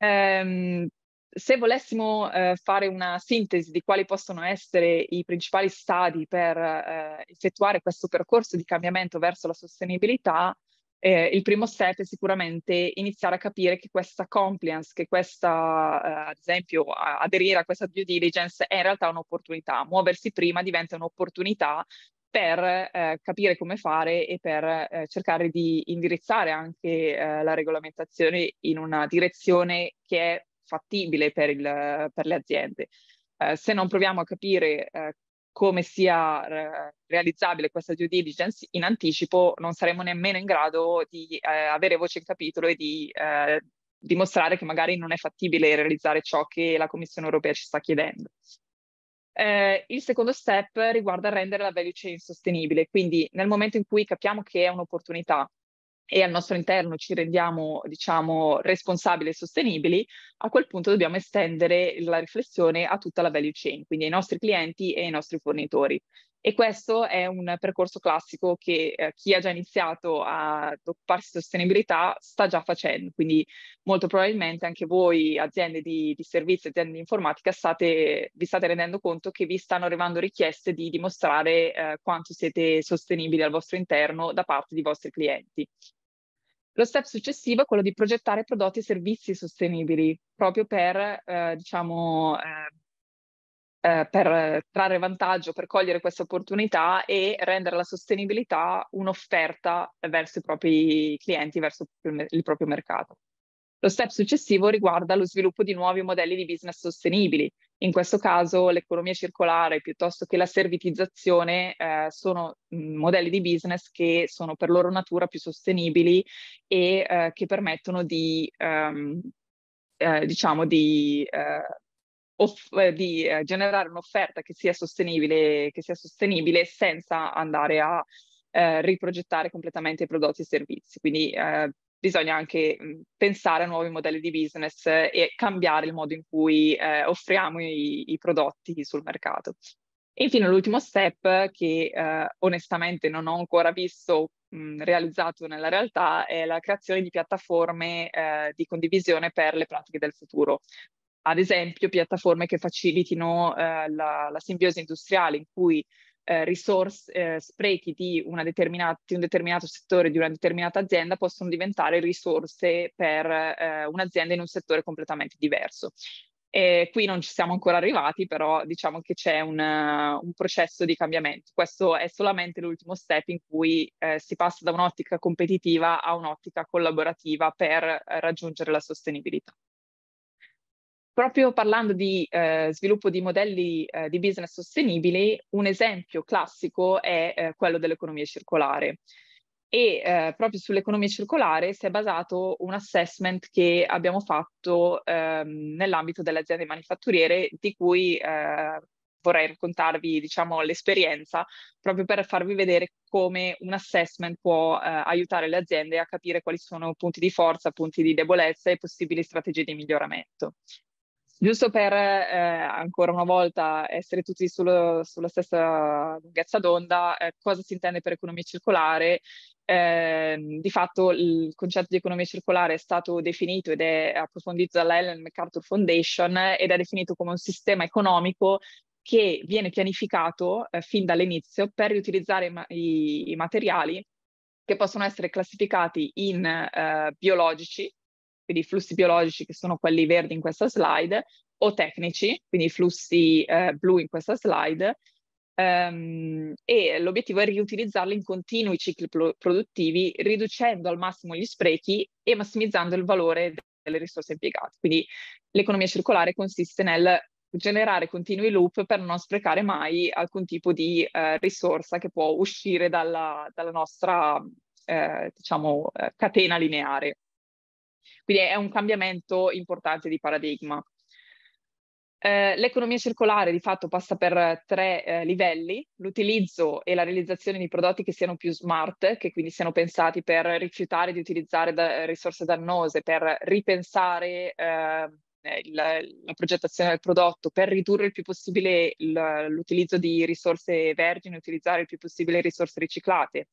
Ehm, se volessimo eh, fare una sintesi di quali possono essere i principali stadi per eh, effettuare questo percorso di cambiamento verso la sostenibilità, eh, il primo step è sicuramente iniziare a capire che questa compliance, che questa, eh, ad esempio, a- aderire a questa due diligence è in realtà un'opportunità. Muoversi prima diventa un'opportunità per eh, capire come fare e per eh, cercare di indirizzare anche eh, la regolamentazione in una direzione che è fattibile per, il, per le aziende. Eh, se non proviamo a capire eh, come sia eh, realizzabile questa due diligence in anticipo, non saremo nemmeno in grado di eh, avere voce in capitolo e di eh, dimostrare che magari non è fattibile realizzare ciò che la Commissione europea ci sta chiedendo. Eh, il secondo step riguarda rendere la value chain sostenibile, quindi nel momento in cui capiamo che è un'opportunità e al nostro interno ci rendiamo, diciamo, responsabili e sostenibili, a quel punto dobbiamo estendere la riflessione a tutta la value chain, quindi ai nostri clienti e ai nostri fornitori. E questo è un percorso classico che eh, chi ha già iniziato a occuparsi di sostenibilità sta già facendo, quindi molto probabilmente anche voi, aziende di, di servizi, aziende di informatica, state, vi state rendendo conto che vi stanno arrivando richieste di dimostrare eh, quanto siete sostenibili al vostro interno da parte dei vostri clienti. Lo step successivo è quello di progettare prodotti e servizi sostenibili, proprio per, eh, diciamo, eh, eh, per trarre vantaggio, per cogliere questa opportunità e rendere la sostenibilità un'offerta verso i propri clienti, verso il proprio mercato. Lo step successivo riguarda lo sviluppo di nuovi modelli di business sostenibili, in questo caso l'economia circolare piuttosto che la servitizzazione eh, sono mm, modelli di business che sono per loro natura più sostenibili e eh, che permettono di, ehm, eh, diciamo di, eh, off- eh, di eh, generare un'offerta che sia, sostenibile, che sia sostenibile senza andare a riprogettare completamente i prodotti e i servizi. Quindi bisogna anche pensare a nuovi modelli di business e cambiare il modo in cui eh, offriamo i, i, prodotti sul mercato. E infine l'ultimo step che eh, onestamente non ho ancora visto mh, realizzato nella realtà è la creazione di piattaforme eh, di condivisione per le pratiche del futuro. Ad esempio piattaforme che facilitino eh, la, la simbiosi industriale in cui eh, risorse, eh, sprechi di, di, un determinato settore, di una determinata azienda, possono diventare risorse per eh, un'azienda in un settore completamente diverso. E qui non ci siamo ancora arrivati, però diciamo che c'è un, uh, un processo di cambiamento. Questo è solamente l'ultimo step in cui eh, si passa da un'ottica competitiva a un'ottica collaborativa per eh, raggiungere la sostenibilità proprio parlando di eh, sviluppo di modelli eh, di business sostenibili, un esempio classico è eh, quello dell'economia circolare. E eh, proprio sull'economia circolare si è basato un assessment che abbiamo fatto ehm, nell'ambito delle aziende manifatturiere, di cui eh, vorrei raccontarvi diciamo, l'esperienza, proprio per farvi vedere come un assessment può eh, aiutare le aziende a capire quali sono punti di forza, punti di debolezza e possibili strategie di miglioramento giusto per eh, ancora una volta essere tutti sullo, sulla stessa lunghezza d'onda, eh, cosa si intende per economia circolare? Eh, di fatto il concetto di economia circolare è stato definito ed è approfondito dalla Ellen MacArthur Foundation ed è definito come un sistema economico che viene pianificato eh, fin dall'inizio per riutilizzare ma- i, i materiali che possono essere classificati in eh, biologici, quindi flussi biologici che sono quelli verdi in questa slide, o tecnici, quindi flussi eh, blu in questa slide, Um, e l'obiettivo è riutilizzarli in continui cicli pro- produttivi, riducendo al massimo gli sprechi e massimizzando il valore delle risorse impiegate. Quindi l'economia circolare consiste nel generare continui loop per non sprecare mai alcun tipo di eh, risorsa che può uscire dalla, dalla nostra eh, diciamo, eh, catena lineare. Quindi è un cambiamento importante di paradigma. Eh, l'economia circolare di fatto passa per tre eh, livelli, l'utilizzo e la realizzazione di prodotti che siano più smart, che quindi siano pensati per rifiutare di utilizzare da, risorse dannose, per ripensare eh, la, la, progettazione del prodotto, per ridurre il più possibile l'utilizzo di risorse vergini, utilizzare il più possibile risorse riciclate.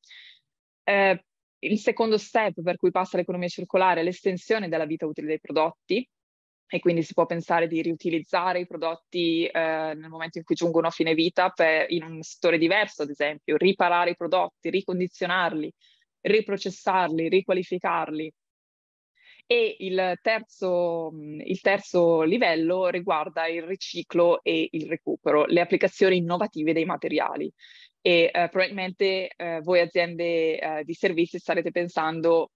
Eh, il secondo step per cui passa l'economia circolare è l'estensione della vita utile dei prodotti e quindi si può pensare di riutilizzare i prodotti eh, nel momento in cui giungono a fine vita per, in un settore diverso, ad esempio, riparare i prodotti, ricondizionarli, riprocessarli, riqualificarli. E il terzo, il terzo livello riguarda il riciclo e il recupero, le applicazioni innovative dei materiali e eh, probabilmente eh, voi aziende eh, di servizi starete pensando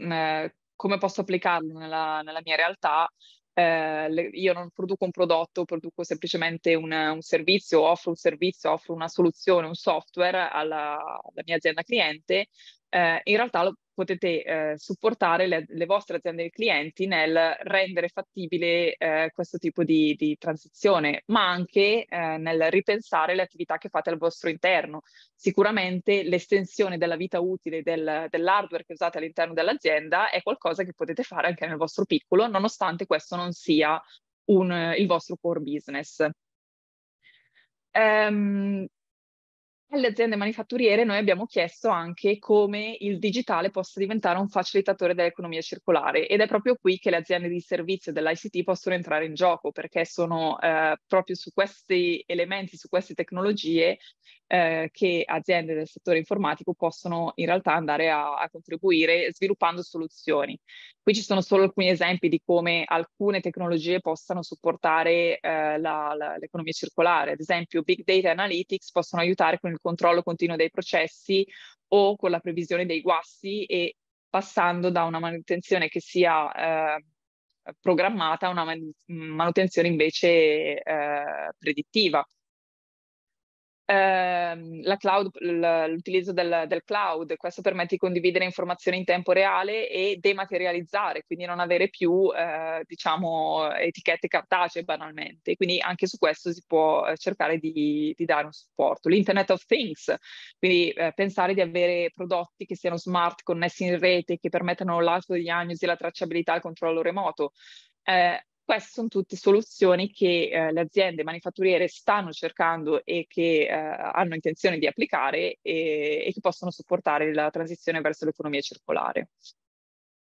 mm, eh, come posso applicarlo nella, nella mia realtà. Eh, le, io non produco un prodotto, produco semplicemente un, un, servizio, offro un servizio, offro una soluzione, un software alla, alla mia azienda cliente. Eh, in realtà lo, potete eh, supportare le, le, vostre aziende e clienti nel rendere fattibile eh, questo tipo di, di, transizione, ma anche eh, nel ripensare le attività che fate al vostro interno. Sicuramente l'estensione della vita utile del, dell'hardware che usate all'interno dell'azienda è qualcosa che potete fare anche nel vostro piccolo, nonostante questo non sia un, il vostro core business. Um, alle aziende manifatturiere noi abbiamo chiesto anche come il digitale possa diventare un facilitatore dell'economia circolare ed è proprio qui che le aziende di servizio dell'ICT possono entrare in gioco perché sono eh, proprio su questi elementi, su queste tecnologie eh, che aziende del settore informatico possono in realtà andare a, a contribuire sviluppando soluzioni. Qui ci sono solo alcuni esempi di come alcune tecnologie possano supportare eh, la, la, l'economia circolare, ad esempio Big Data Analytics possono aiutare con il il controllo continuo dei processi o con la previsione dei guasti e passando da una manutenzione che sia eh, programmata a una man- manutenzione invece eh, predittiva ehm, cloud, l'utilizzo del, del, cloud. Questo permette di condividere informazioni in tempo reale e dematerializzare, quindi non avere più eh, diciamo, etichette cartacee banalmente. Quindi anche su questo si può eh, cercare di, di dare un supporto. L'Internet of Things, quindi eh, pensare di avere prodotti che siano smart, connessi in rete, che permettano l'autodiagnosi, la tracciabilità e il controllo remoto. Eh, queste sono tutte soluzioni che eh, le aziende manifatturiere stanno cercando e che eh, hanno intenzione di applicare e, e, che possono supportare la transizione verso l'economia circolare.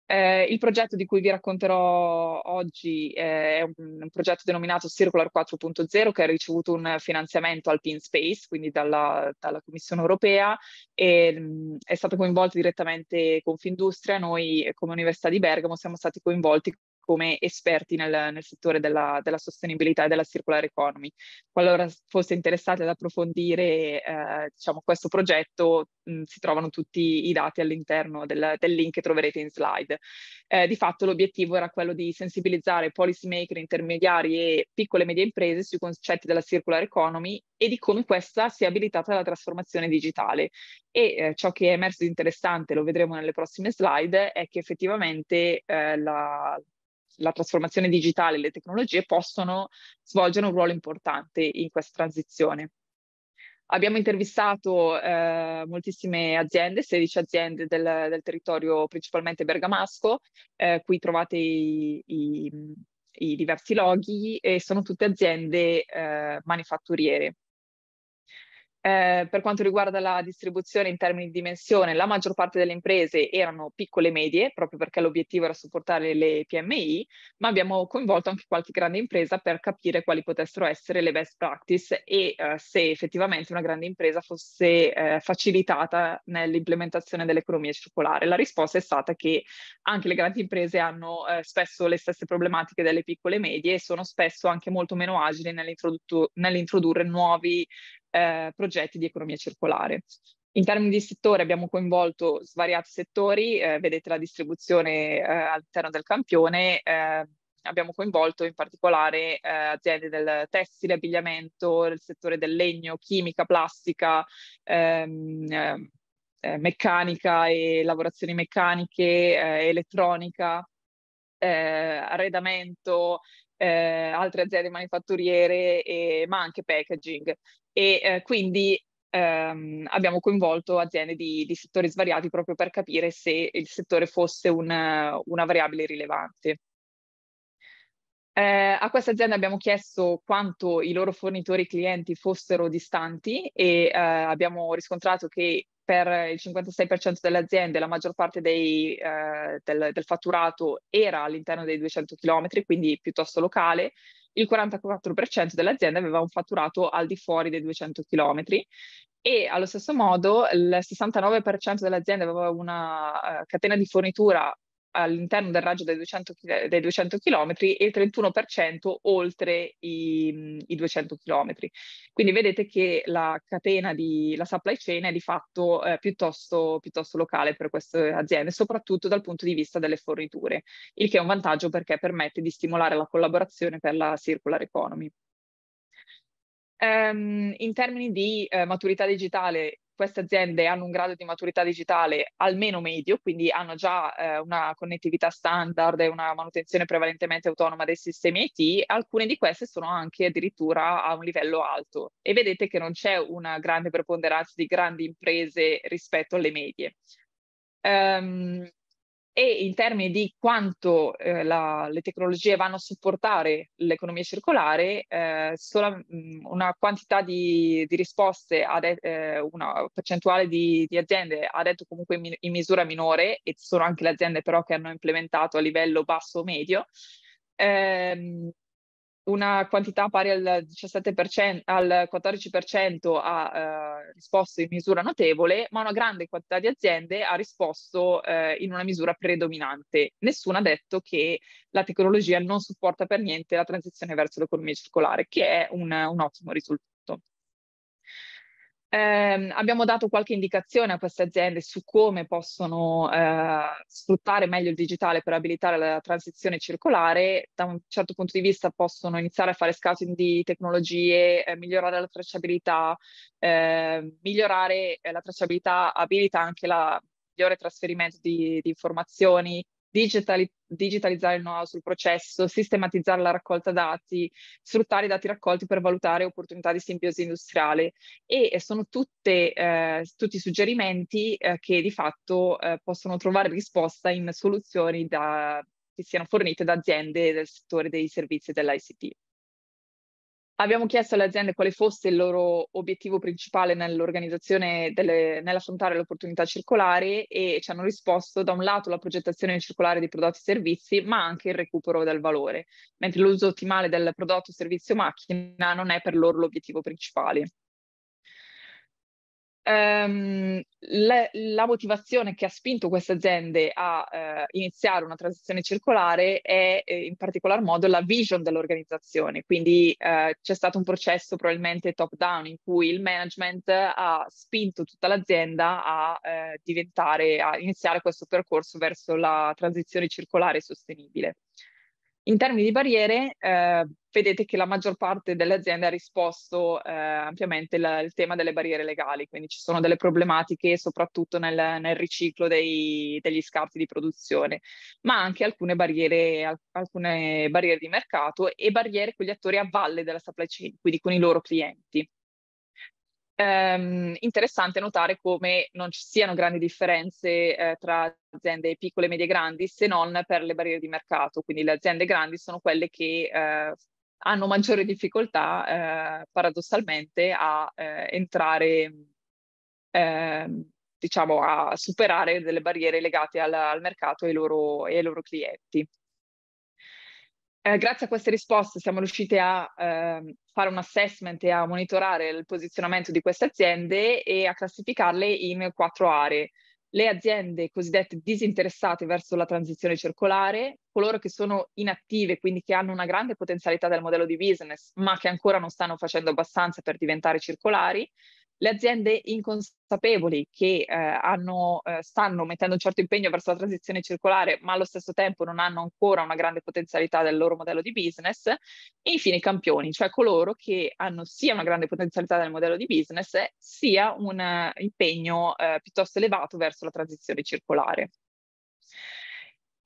Eh, il progetto di cui vi racconterò oggi eh, è un, un, progetto denominato Circular 4.0 che ha ricevuto un finanziamento al Pin Space, quindi dalla, dalla Commissione europea, e mh, mm, è stato coinvolto direttamente Confindustria. Noi come Università di Bergamo siamo stati coinvolti come esperti nel, nel settore della, della, sostenibilità e della circular economy. Qualora foste interessati ad approfondire eh, diciamo, questo progetto, mh, si trovano tutti i dati all'interno del, del link che troverete in slide. Eh, di fatto l'obiettivo era quello di sensibilizzare policy maker, intermediari e piccole e medie imprese sui concetti della circular economy e di come questa sia abilitata alla trasformazione digitale. E eh, ciò che è emerso di interessante, lo vedremo nelle prossime slide, è che effettivamente eh, la, la trasformazione digitale e le tecnologie possono svolgere un ruolo importante in questa transizione. Abbiamo intervistato eh, moltissime aziende, 16 aziende del, del territorio principalmente bergamasco, eh, qui trovate i, i, i, diversi loghi e sono tutte aziende eh, manifatturiere. Eh, per quanto riguarda la distribuzione in termini di dimensione, la maggior parte delle imprese erano piccole e medie, proprio perché l'obiettivo era supportare le PMI, ma abbiamo coinvolto anche qualche grande impresa per capire quali potessero essere le best practice e eh, se effettivamente una grande impresa fosse eh, facilitata nell'implementazione dell'economia circolare. La risposta è stata che anche le grandi imprese hanno eh, spesso le stesse problematiche delle piccole e medie e sono spesso anche molto meno agili nell'introdurre nuovi eh, progetti di economia circolare. In termini di settore abbiamo coinvolto svariati settori, eh, vedete la distribuzione eh, all'interno del campione, eh, abbiamo coinvolto in particolare eh, aziende del tessile, abbigliamento, del settore del legno, chimica, plastica, ehm, eh, meccanica e lavorazioni meccaniche, elettronica, eh, arredamento, eh, altre aziende manifatturiere, e, ma anche packaging. E eh, quindi ehm, abbiamo coinvolto aziende di, di, settori svariati proprio per capire se il settore fosse una, una variabile rilevante. Eh, a queste aziende abbiamo chiesto quanto i loro fornitori e clienti fossero distanti e eh, abbiamo riscontrato che per il 56% delle aziende la maggior parte dei, eh, del, del, fatturato era all'interno dei 200 km, quindi piuttosto locale, il 44% delle aziende aveva un fatturato al di fuori dei 200 km e allo stesso modo il 69% delle aziende aveva una uh, catena di fornitura all'interno del raggio dei 200, dei 200 km e il 31% oltre i, i, 200 km. Quindi vedete che la catena di la supply chain è di fatto eh, piuttosto, piuttosto locale per queste aziende, soprattutto dal punto di vista delle forniture, il che è un vantaggio perché permette di stimolare la collaborazione per la circular economy. Um, in termini di eh, maturità digitale, queste aziende hanno un grado di maturità digitale almeno medio, quindi hanno già eh, una connettività standard e una manutenzione prevalentemente autonoma dei sistemi IT, alcune di queste sono anche addirittura a un livello alto e vedete che non c'è una grande preponderanza di grandi imprese rispetto alle medie. Um, e in termini di quanto eh, la, le tecnologie vanno a supportare l'economia circolare, eh, solo una quantità di, di risposte, ad, eh, una percentuale di, di, aziende ha detto comunque in, in misura minore, e ci sono anche le aziende però che hanno implementato a livello basso o medio, ehm, una quantità pari al, 17%, al 14% ha eh, risposto in misura notevole, ma una grande quantità di aziende ha risposto eh, in una misura predominante. Nessuno ha detto che la tecnologia non supporta per niente la transizione verso l'economia circolare, che è un, un ottimo risultato. Eh, abbiamo dato qualche indicazione a queste aziende su come possono eh, sfruttare meglio il digitale per abilitare la transizione circolare. Da un certo punto di vista possono iniziare a fare scouting di tecnologie, eh, migliorare la tracciabilità, ehm, migliorare eh, la tracciabilità abilita anche la migliore trasferimento di, di informazioni digitali- digitalizzare il know-how sul processo, sistematizzare la raccolta dati, sfruttare i dati raccolti per valutare opportunità di simbiosi industriale e, sono tutte, eh, tutti suggerimenti eh, che di fatto eh, possono trovare risposta in soluzioni da, che siano fornite da aziende del settore dei servizi dell'ICT. Abbiamo chiesto alle aziende quale fosse il loro obiettivo principale nell'organizzazione, delle, nell'affrontare le opportunità circolari e ci hanno risposto da un lato la progettazione circolare di prodotti e servizi, ma anche il recupero del valore, mentre l'uso ottimale del prodotto, servizio, o macchina non è per loro l'obiettivo principale ehm, le, la motivazione che ha spinto queste aziende a eh, iniziare una transizione circolare è eh, in particolar modo la vision dell'organizzazione, quindi eh, c'è stato un processo probabilmente top down in cui il management ha spinto tutta l'azienda a eh, diventare, a iniziare questo percorso verso la transizione circolare e sostenibile. In termini di barriere, eh, vedete che la maggior parte delle aziende ha risposto eh, ampiamente la, il tema delle barriere legali, quindi ci sono delle problematiche soprattutto nel, nel riciclo dei, degli scarti di produzione, ma anche alcune barriere, al, alcune barriere di mercato e barriere con gli attori a valle della supply chain, quindi con i loro clienti ehm, interessante notare come non ci siano grandi differenze eh, tra aziende piccole, medie e grandi se non per le barriere di mercato. Quindi le aziende grandi sono quelle che eh, hanno maggiore difficoltà eh, paradossalmente a eh, entrare, ehm, diciamo, a superare delle barriere legate al, al mercato e ai loro, ai loro clienti. Eh, grazie a queste risposte siamo riusciti a eh, fare un assessment e a monitorare il posizionamento di queste aziende e a classificarle in quattro aree. Le aziende cosiddette disinteressate verso la transizione circolare, coloro che sono inattive, quindi che hanno una grande potenzialità del modello di business, ma che ancora non stanno facendo abbastanza per diventare circolari, le aziende inconsapevoli che eh, hanno, eh, stanno mettendo un certo impegno verso la transizione circolare, ma allo stesso tempo non hanno ancora una grande potenzialità del loro modello di business, e infine i campioni, cioè coloro che hanno sia una grande potenzialità del modello di business, sia un eh, impegno eh, piuttosto elevato verso la transizione circolare.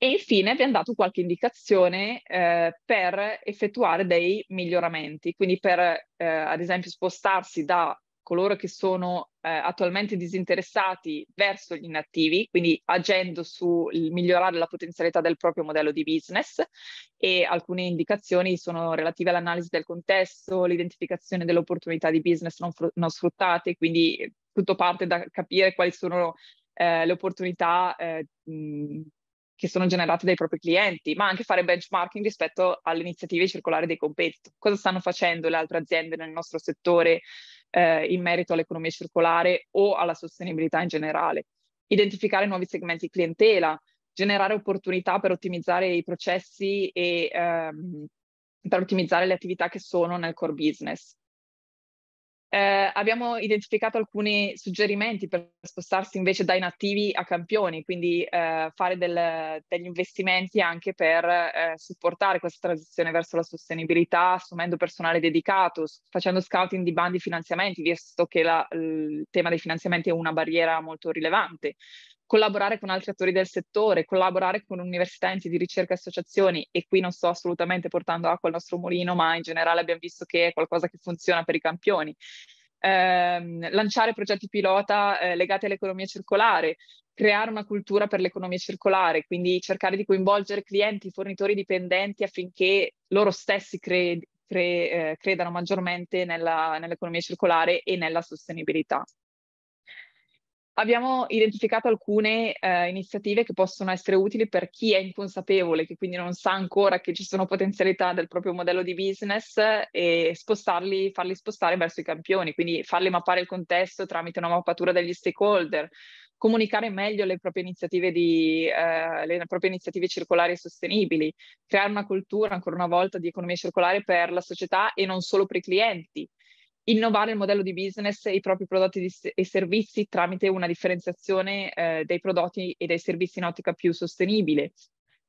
E infine abbiamo dato qualche indicazione eh, per effettuare dei miglioramenti, quindi per eh, ad esempio spostarsi da coloro che sono eh, attualmente disinteressati verso gli inattivi, quindi agendo sul migliorare la potenzialità del proprio modello di business e alcune indicazioni sono relative all'analisi del contesto, l'identificazione delle opportunità di business non, fr- non sfruttate, quindi tutto parte da capire quali sono eh, le opportunità eh, mh, che sono generate dai propri clienti, ma anche fare benchmarking rispetto alle iniziative circolari dei competitor. Cosa stanno facendo le altre aziende nel nostro settore eh, in merito all'economia circolare o alla sostenibilità in generale, identificare nuovi segmenti clientela, generare opportunità per ottimizzare i processi e ehm, per ottimizzare le attività che sono nel core business. Eh, abbiamo identificato alcuni suggerimenti per spostarsi invece da inattivi a campioni, quindi eh, fare del, degli investimenti anche per eh, supportare questa transizione verso la sostenibilità, assumendo personale dedicato, facendo scouting di bandi finanziamenti, visto che la, il tema dei finanziamenti è una barriera molto rilevante collaborare con altri attori del settore, collaborare con università, enti di ricerca e associazioni e qui non sto assolutamente portando acqua al nostro mulino, ma in generale abbiamo visto che è qualcosa che funziona per i campioni. Eh, lanciare progetti pilota eh, legati all'economia circolare, creare una cultura per l'economia circolare, quindi cercare di coinvolgere clienti, fornitori dipendenti affinché loro stessi cre- cre- eh, credano maggiormente nella, nell'economia circolare e nella sostenibilità. Abbiamo identificato alcune eh, iniziative che possono essere utili per chi è inconsapevole, che quindi non sa ancora che ci sono potenzialità del proprio modello di business e spostarli, farli spostare verso i campioni, quindi farli mappare il contesto tramite una mappatura degli stakeholder, comunicare meglio le proprie iniziative, di, eh, le proprie iniziative circolari e sostenibili, creare una cultura ancora una volta di economia circolare per la società e non solo per i clienti innovare il modello di business e i propri prodotti e servizi tramite una differenziazione eh, dei prodotti e dei servizi in ottica più sostenibile,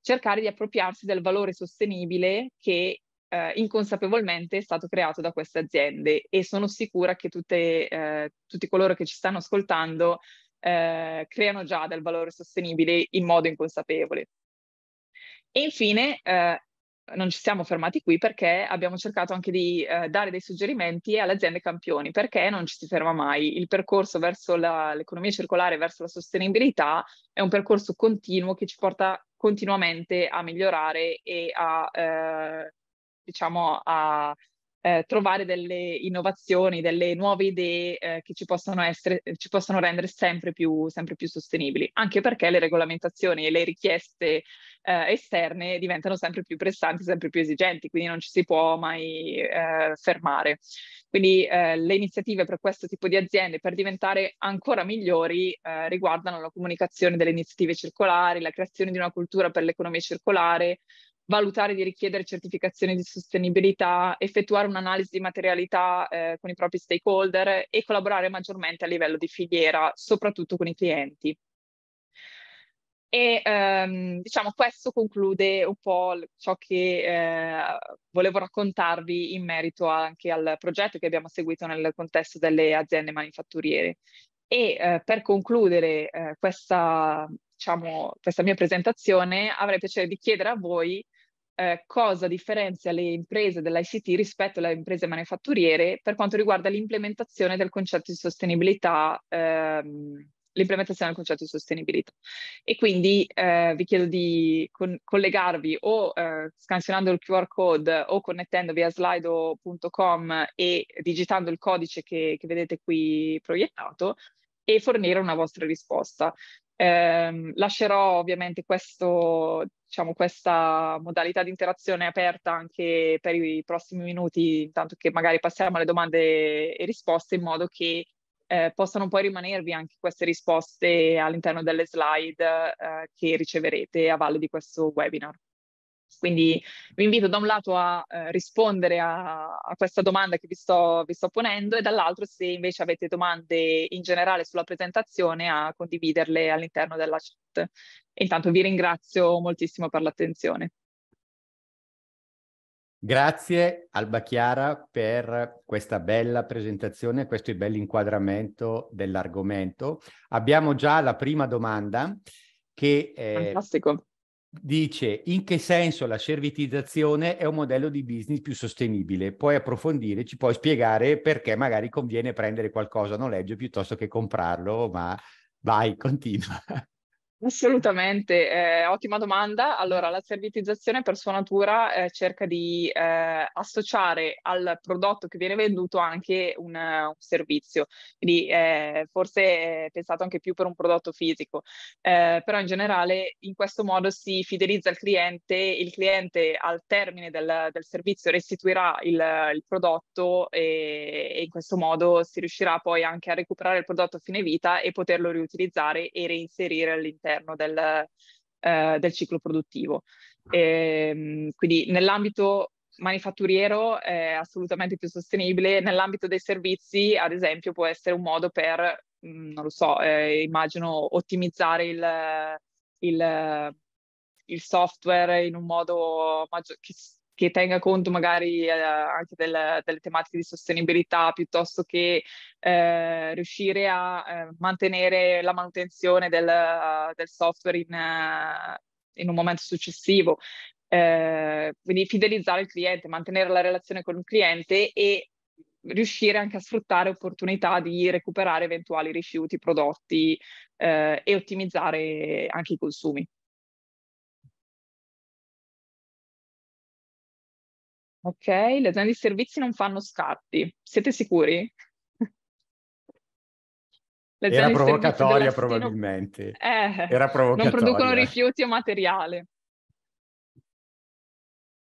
cercare di appropriarsi del valore sostenibile che eh, inconsapevolmente è stato creato da queste aziende e sono sicura che tutte, eh, tutti coloro che ci stanno ascoltando eh, creano già del valore sostenibile in modo inconsapevole. E infine eh, non ci siamo fermati qui perché abbiamo cercato anche di eh, dare dei suggerimenti alle aziende campioni, perché non ci si ferma mai. Il percorso verso la, l'economia circolare, verso la sostenibilità, è un percorso continuo che ci porta continuamente a migliorare e a, eh, diciamo, a eh, trovare delle innovazioni, delle nuove idee eh, che ci possono, essere, ci possono rendere sempre più, sempre più, sostenibili, anche perché le regolamentazioni e le richieste eh, esterne diventano sempre più pressanti, sempre più esigenti, quindi non ci si può mai eh, fermare. Quindi eh, le iniziative per questo tipo di aziende per diventare ancora migliori eh, riguardano la comunicazione delle iniziative circolari, la creazione di una cultura per l'economia circolare, valutare di richiedere certificazioni di sostenibilità, effettuare un'analisi di materialità eh, con i propri stakeholder e collaborare maggiormente a livello di filiera, soprattutto con i clienti. E ehm, diciamo questo conclude un po' ciò che eh, volevo raccontarvi in merito anche al progetto che abbiamo seguito nel contesto delle aziende manifatturiere. E eh, per concludere eh, questa diciamo, questa mia presentazione, avrei piacere di chiedere a voi eh, cosa differenzia le imprese dell'ICT rispetto alle imprese manifatturiere per quanto riguarda l'implementazione del concetto di sostenibilità, ehm, l'implementazione del concetto di sostenibilità. E quindi eh, vi chiedo di con- collegarvi o eh, scansionando il QR code o connettendovi a slido.com e digitando il codice che, che vedete qui proiettato e fornire una vostra risposta. Eh, lascerò ovviamente questo, diciamo, questa modalità di interazione aperta anche per i prossimi minuti, intanto che magari passiamo alle domande e risposte in modo che eh, possano poi rimanervi anche queste risposte all'interno delle slide eh, che riceverete a valle di questo webinar. Quindi vi invito da un lato a eh, rispondere a, a, questa domanda che vi sto, vi sto, ponendo e dall'altro se invece avete domande in generale sulla presentazione a condividerle all'interno della chat. intanto vi ringrazio moltissimo per l'attenzione. Grazie Alba Chiara per questa bella presentazione, questo bel inquadramento dell'argomento. Abbiamo già la prima domanda che... È... Fantastico dice in che senso la servitizzazione è un modello di business più sostenibile. Puoi approfondire, ci puoi spiegare perché magari conviene prendere qualcosa a noleggio piuttosto che comprarlo, ma vai, continua. Assolutamente, eh, ottima domanda. Allora, la servitizzazione per sua natura eh, cerca di eh, associare al prodotto che viene venduto anche un, un servizio, quindi eh, forse è pensato anche più per un prodotto fisico, eh, però in generale in questo modo si fidelizza il cliente, il cliente al termine del, del servizio restituirà il, il prodotto e, e in questo modo si riuscirà poi anche a recuperare il prodotto a fine vita e poterlo riutilizzare e reinserire all'interno all'interno del, eh, del ciclo produttivo. Ah. E, ehm, quindi nell'ambito manifatturiero è assolutamente più sostenibile, nell'ambito dei servizi ad esempio può essere un modo per, mm, non lo so, eh, immagino ottimizzare il, il, il software in un modo maggior- che che tenga conto magari eh, anche del, delle tematiche di sostenibilità piuttosto che eh, riuscire a eh, mantenere la manutenzione del, uh, del software in, uh, in, un momento successivo. Eh, quindi fidelizzare il cliente, mantenere la relazione con il cliente e riuscire anche a sfruttare opportunità di recuperare eventuali rifiuti prodotti eh, e ottimizzare anche i consumi. Ok, le aziende di servizi non fanno scatti, siete sicuri? Era provocatoria probabilmente. Eh, Era provocatoria. Non producono rifiuti o materiale.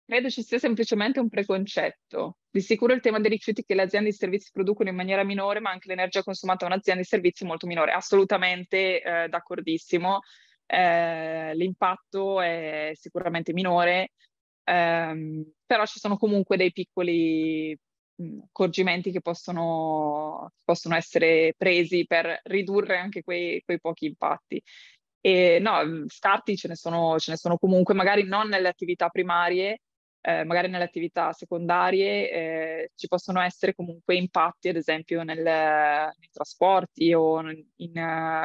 Credo ci sia semplicemente un preconcetto. Di sicuro il tema dei rifiuti che le aziende di servizi producono in maniera minore, ma anche l'energia consumata da un'azienda di servizi è molto minore. Assolutamente eh, d'accordissimo. Eh, l'impatto è sicuramente minore, ehm, però ci sono comunque dei piccoli accorgimenti che possono, possono essere presi per ridurre anche quei, quei pochi impatti. E no, scarti ce ne, sono, ce ne sono comunque, magari non nelle attività primarie, eh, magari nelle attività secondarie eh, ci possono essere comunque impatti, ad esempio, nel, nei trasporti o in, in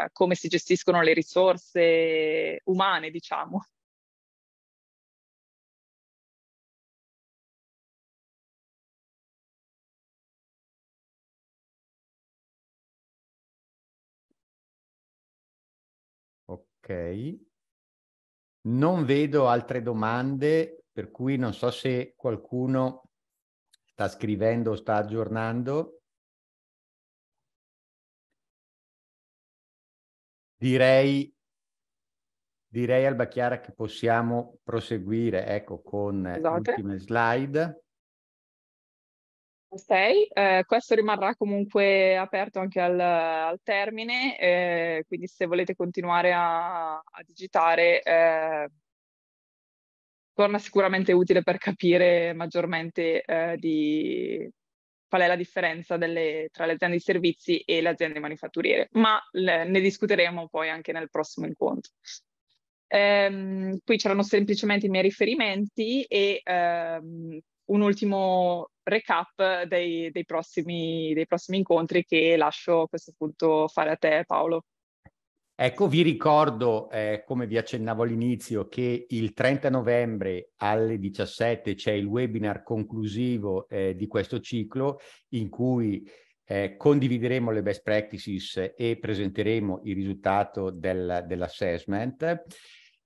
uh, come si gestiscono le risorse umane, diciamo. Ok. Non vedo altre domande, per cui non so se qualcuno sta scrivendo o sta aggiornando. Direi, direi Alba Chiara che possiamo proseguire, ecco, con Scusate. Esatto. l'ultima slide. 6. Eh, questo rimarrà comunque aperto anche al, al termine, eh, quindi se volete continuare a, a digitare eh, torna sicuramente utile per capire maggiormente eh, di qual è la differenza delle, tra le aziende di servizi e le aziende manifatturiere, ma le, ne discuteremo poi anche nel prossimo incontro. Ehm, qui c'erano semplicemente i miei riferimenti e ehm, un ultimo recap dei, dei, prossimi, dei prossimi incontri che lascio a questo punto fare a te Paolo. Ecco, vi ricordo, eh, come vi accennavo all'inizio, che il 30 novembre alle 17 c'è il webinar conclusivo eh, di questo ciclo in cui eh, condivideremo le best practices e presenteremo il risultato del, dell'assessment.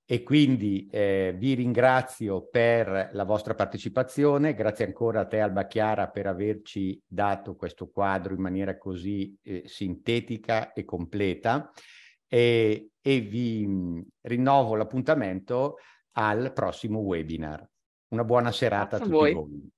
E quindi eh, vi ringrazio per la vostra partecipazione, grazie ancora a te Alba Chiara per averci dato questo quadro in maniera così eh, sintetica e completa e, e vi mm, rinnovo l'appuntamento al prossimo webinar. Una buona serata grazie a, a tutti voi. voi.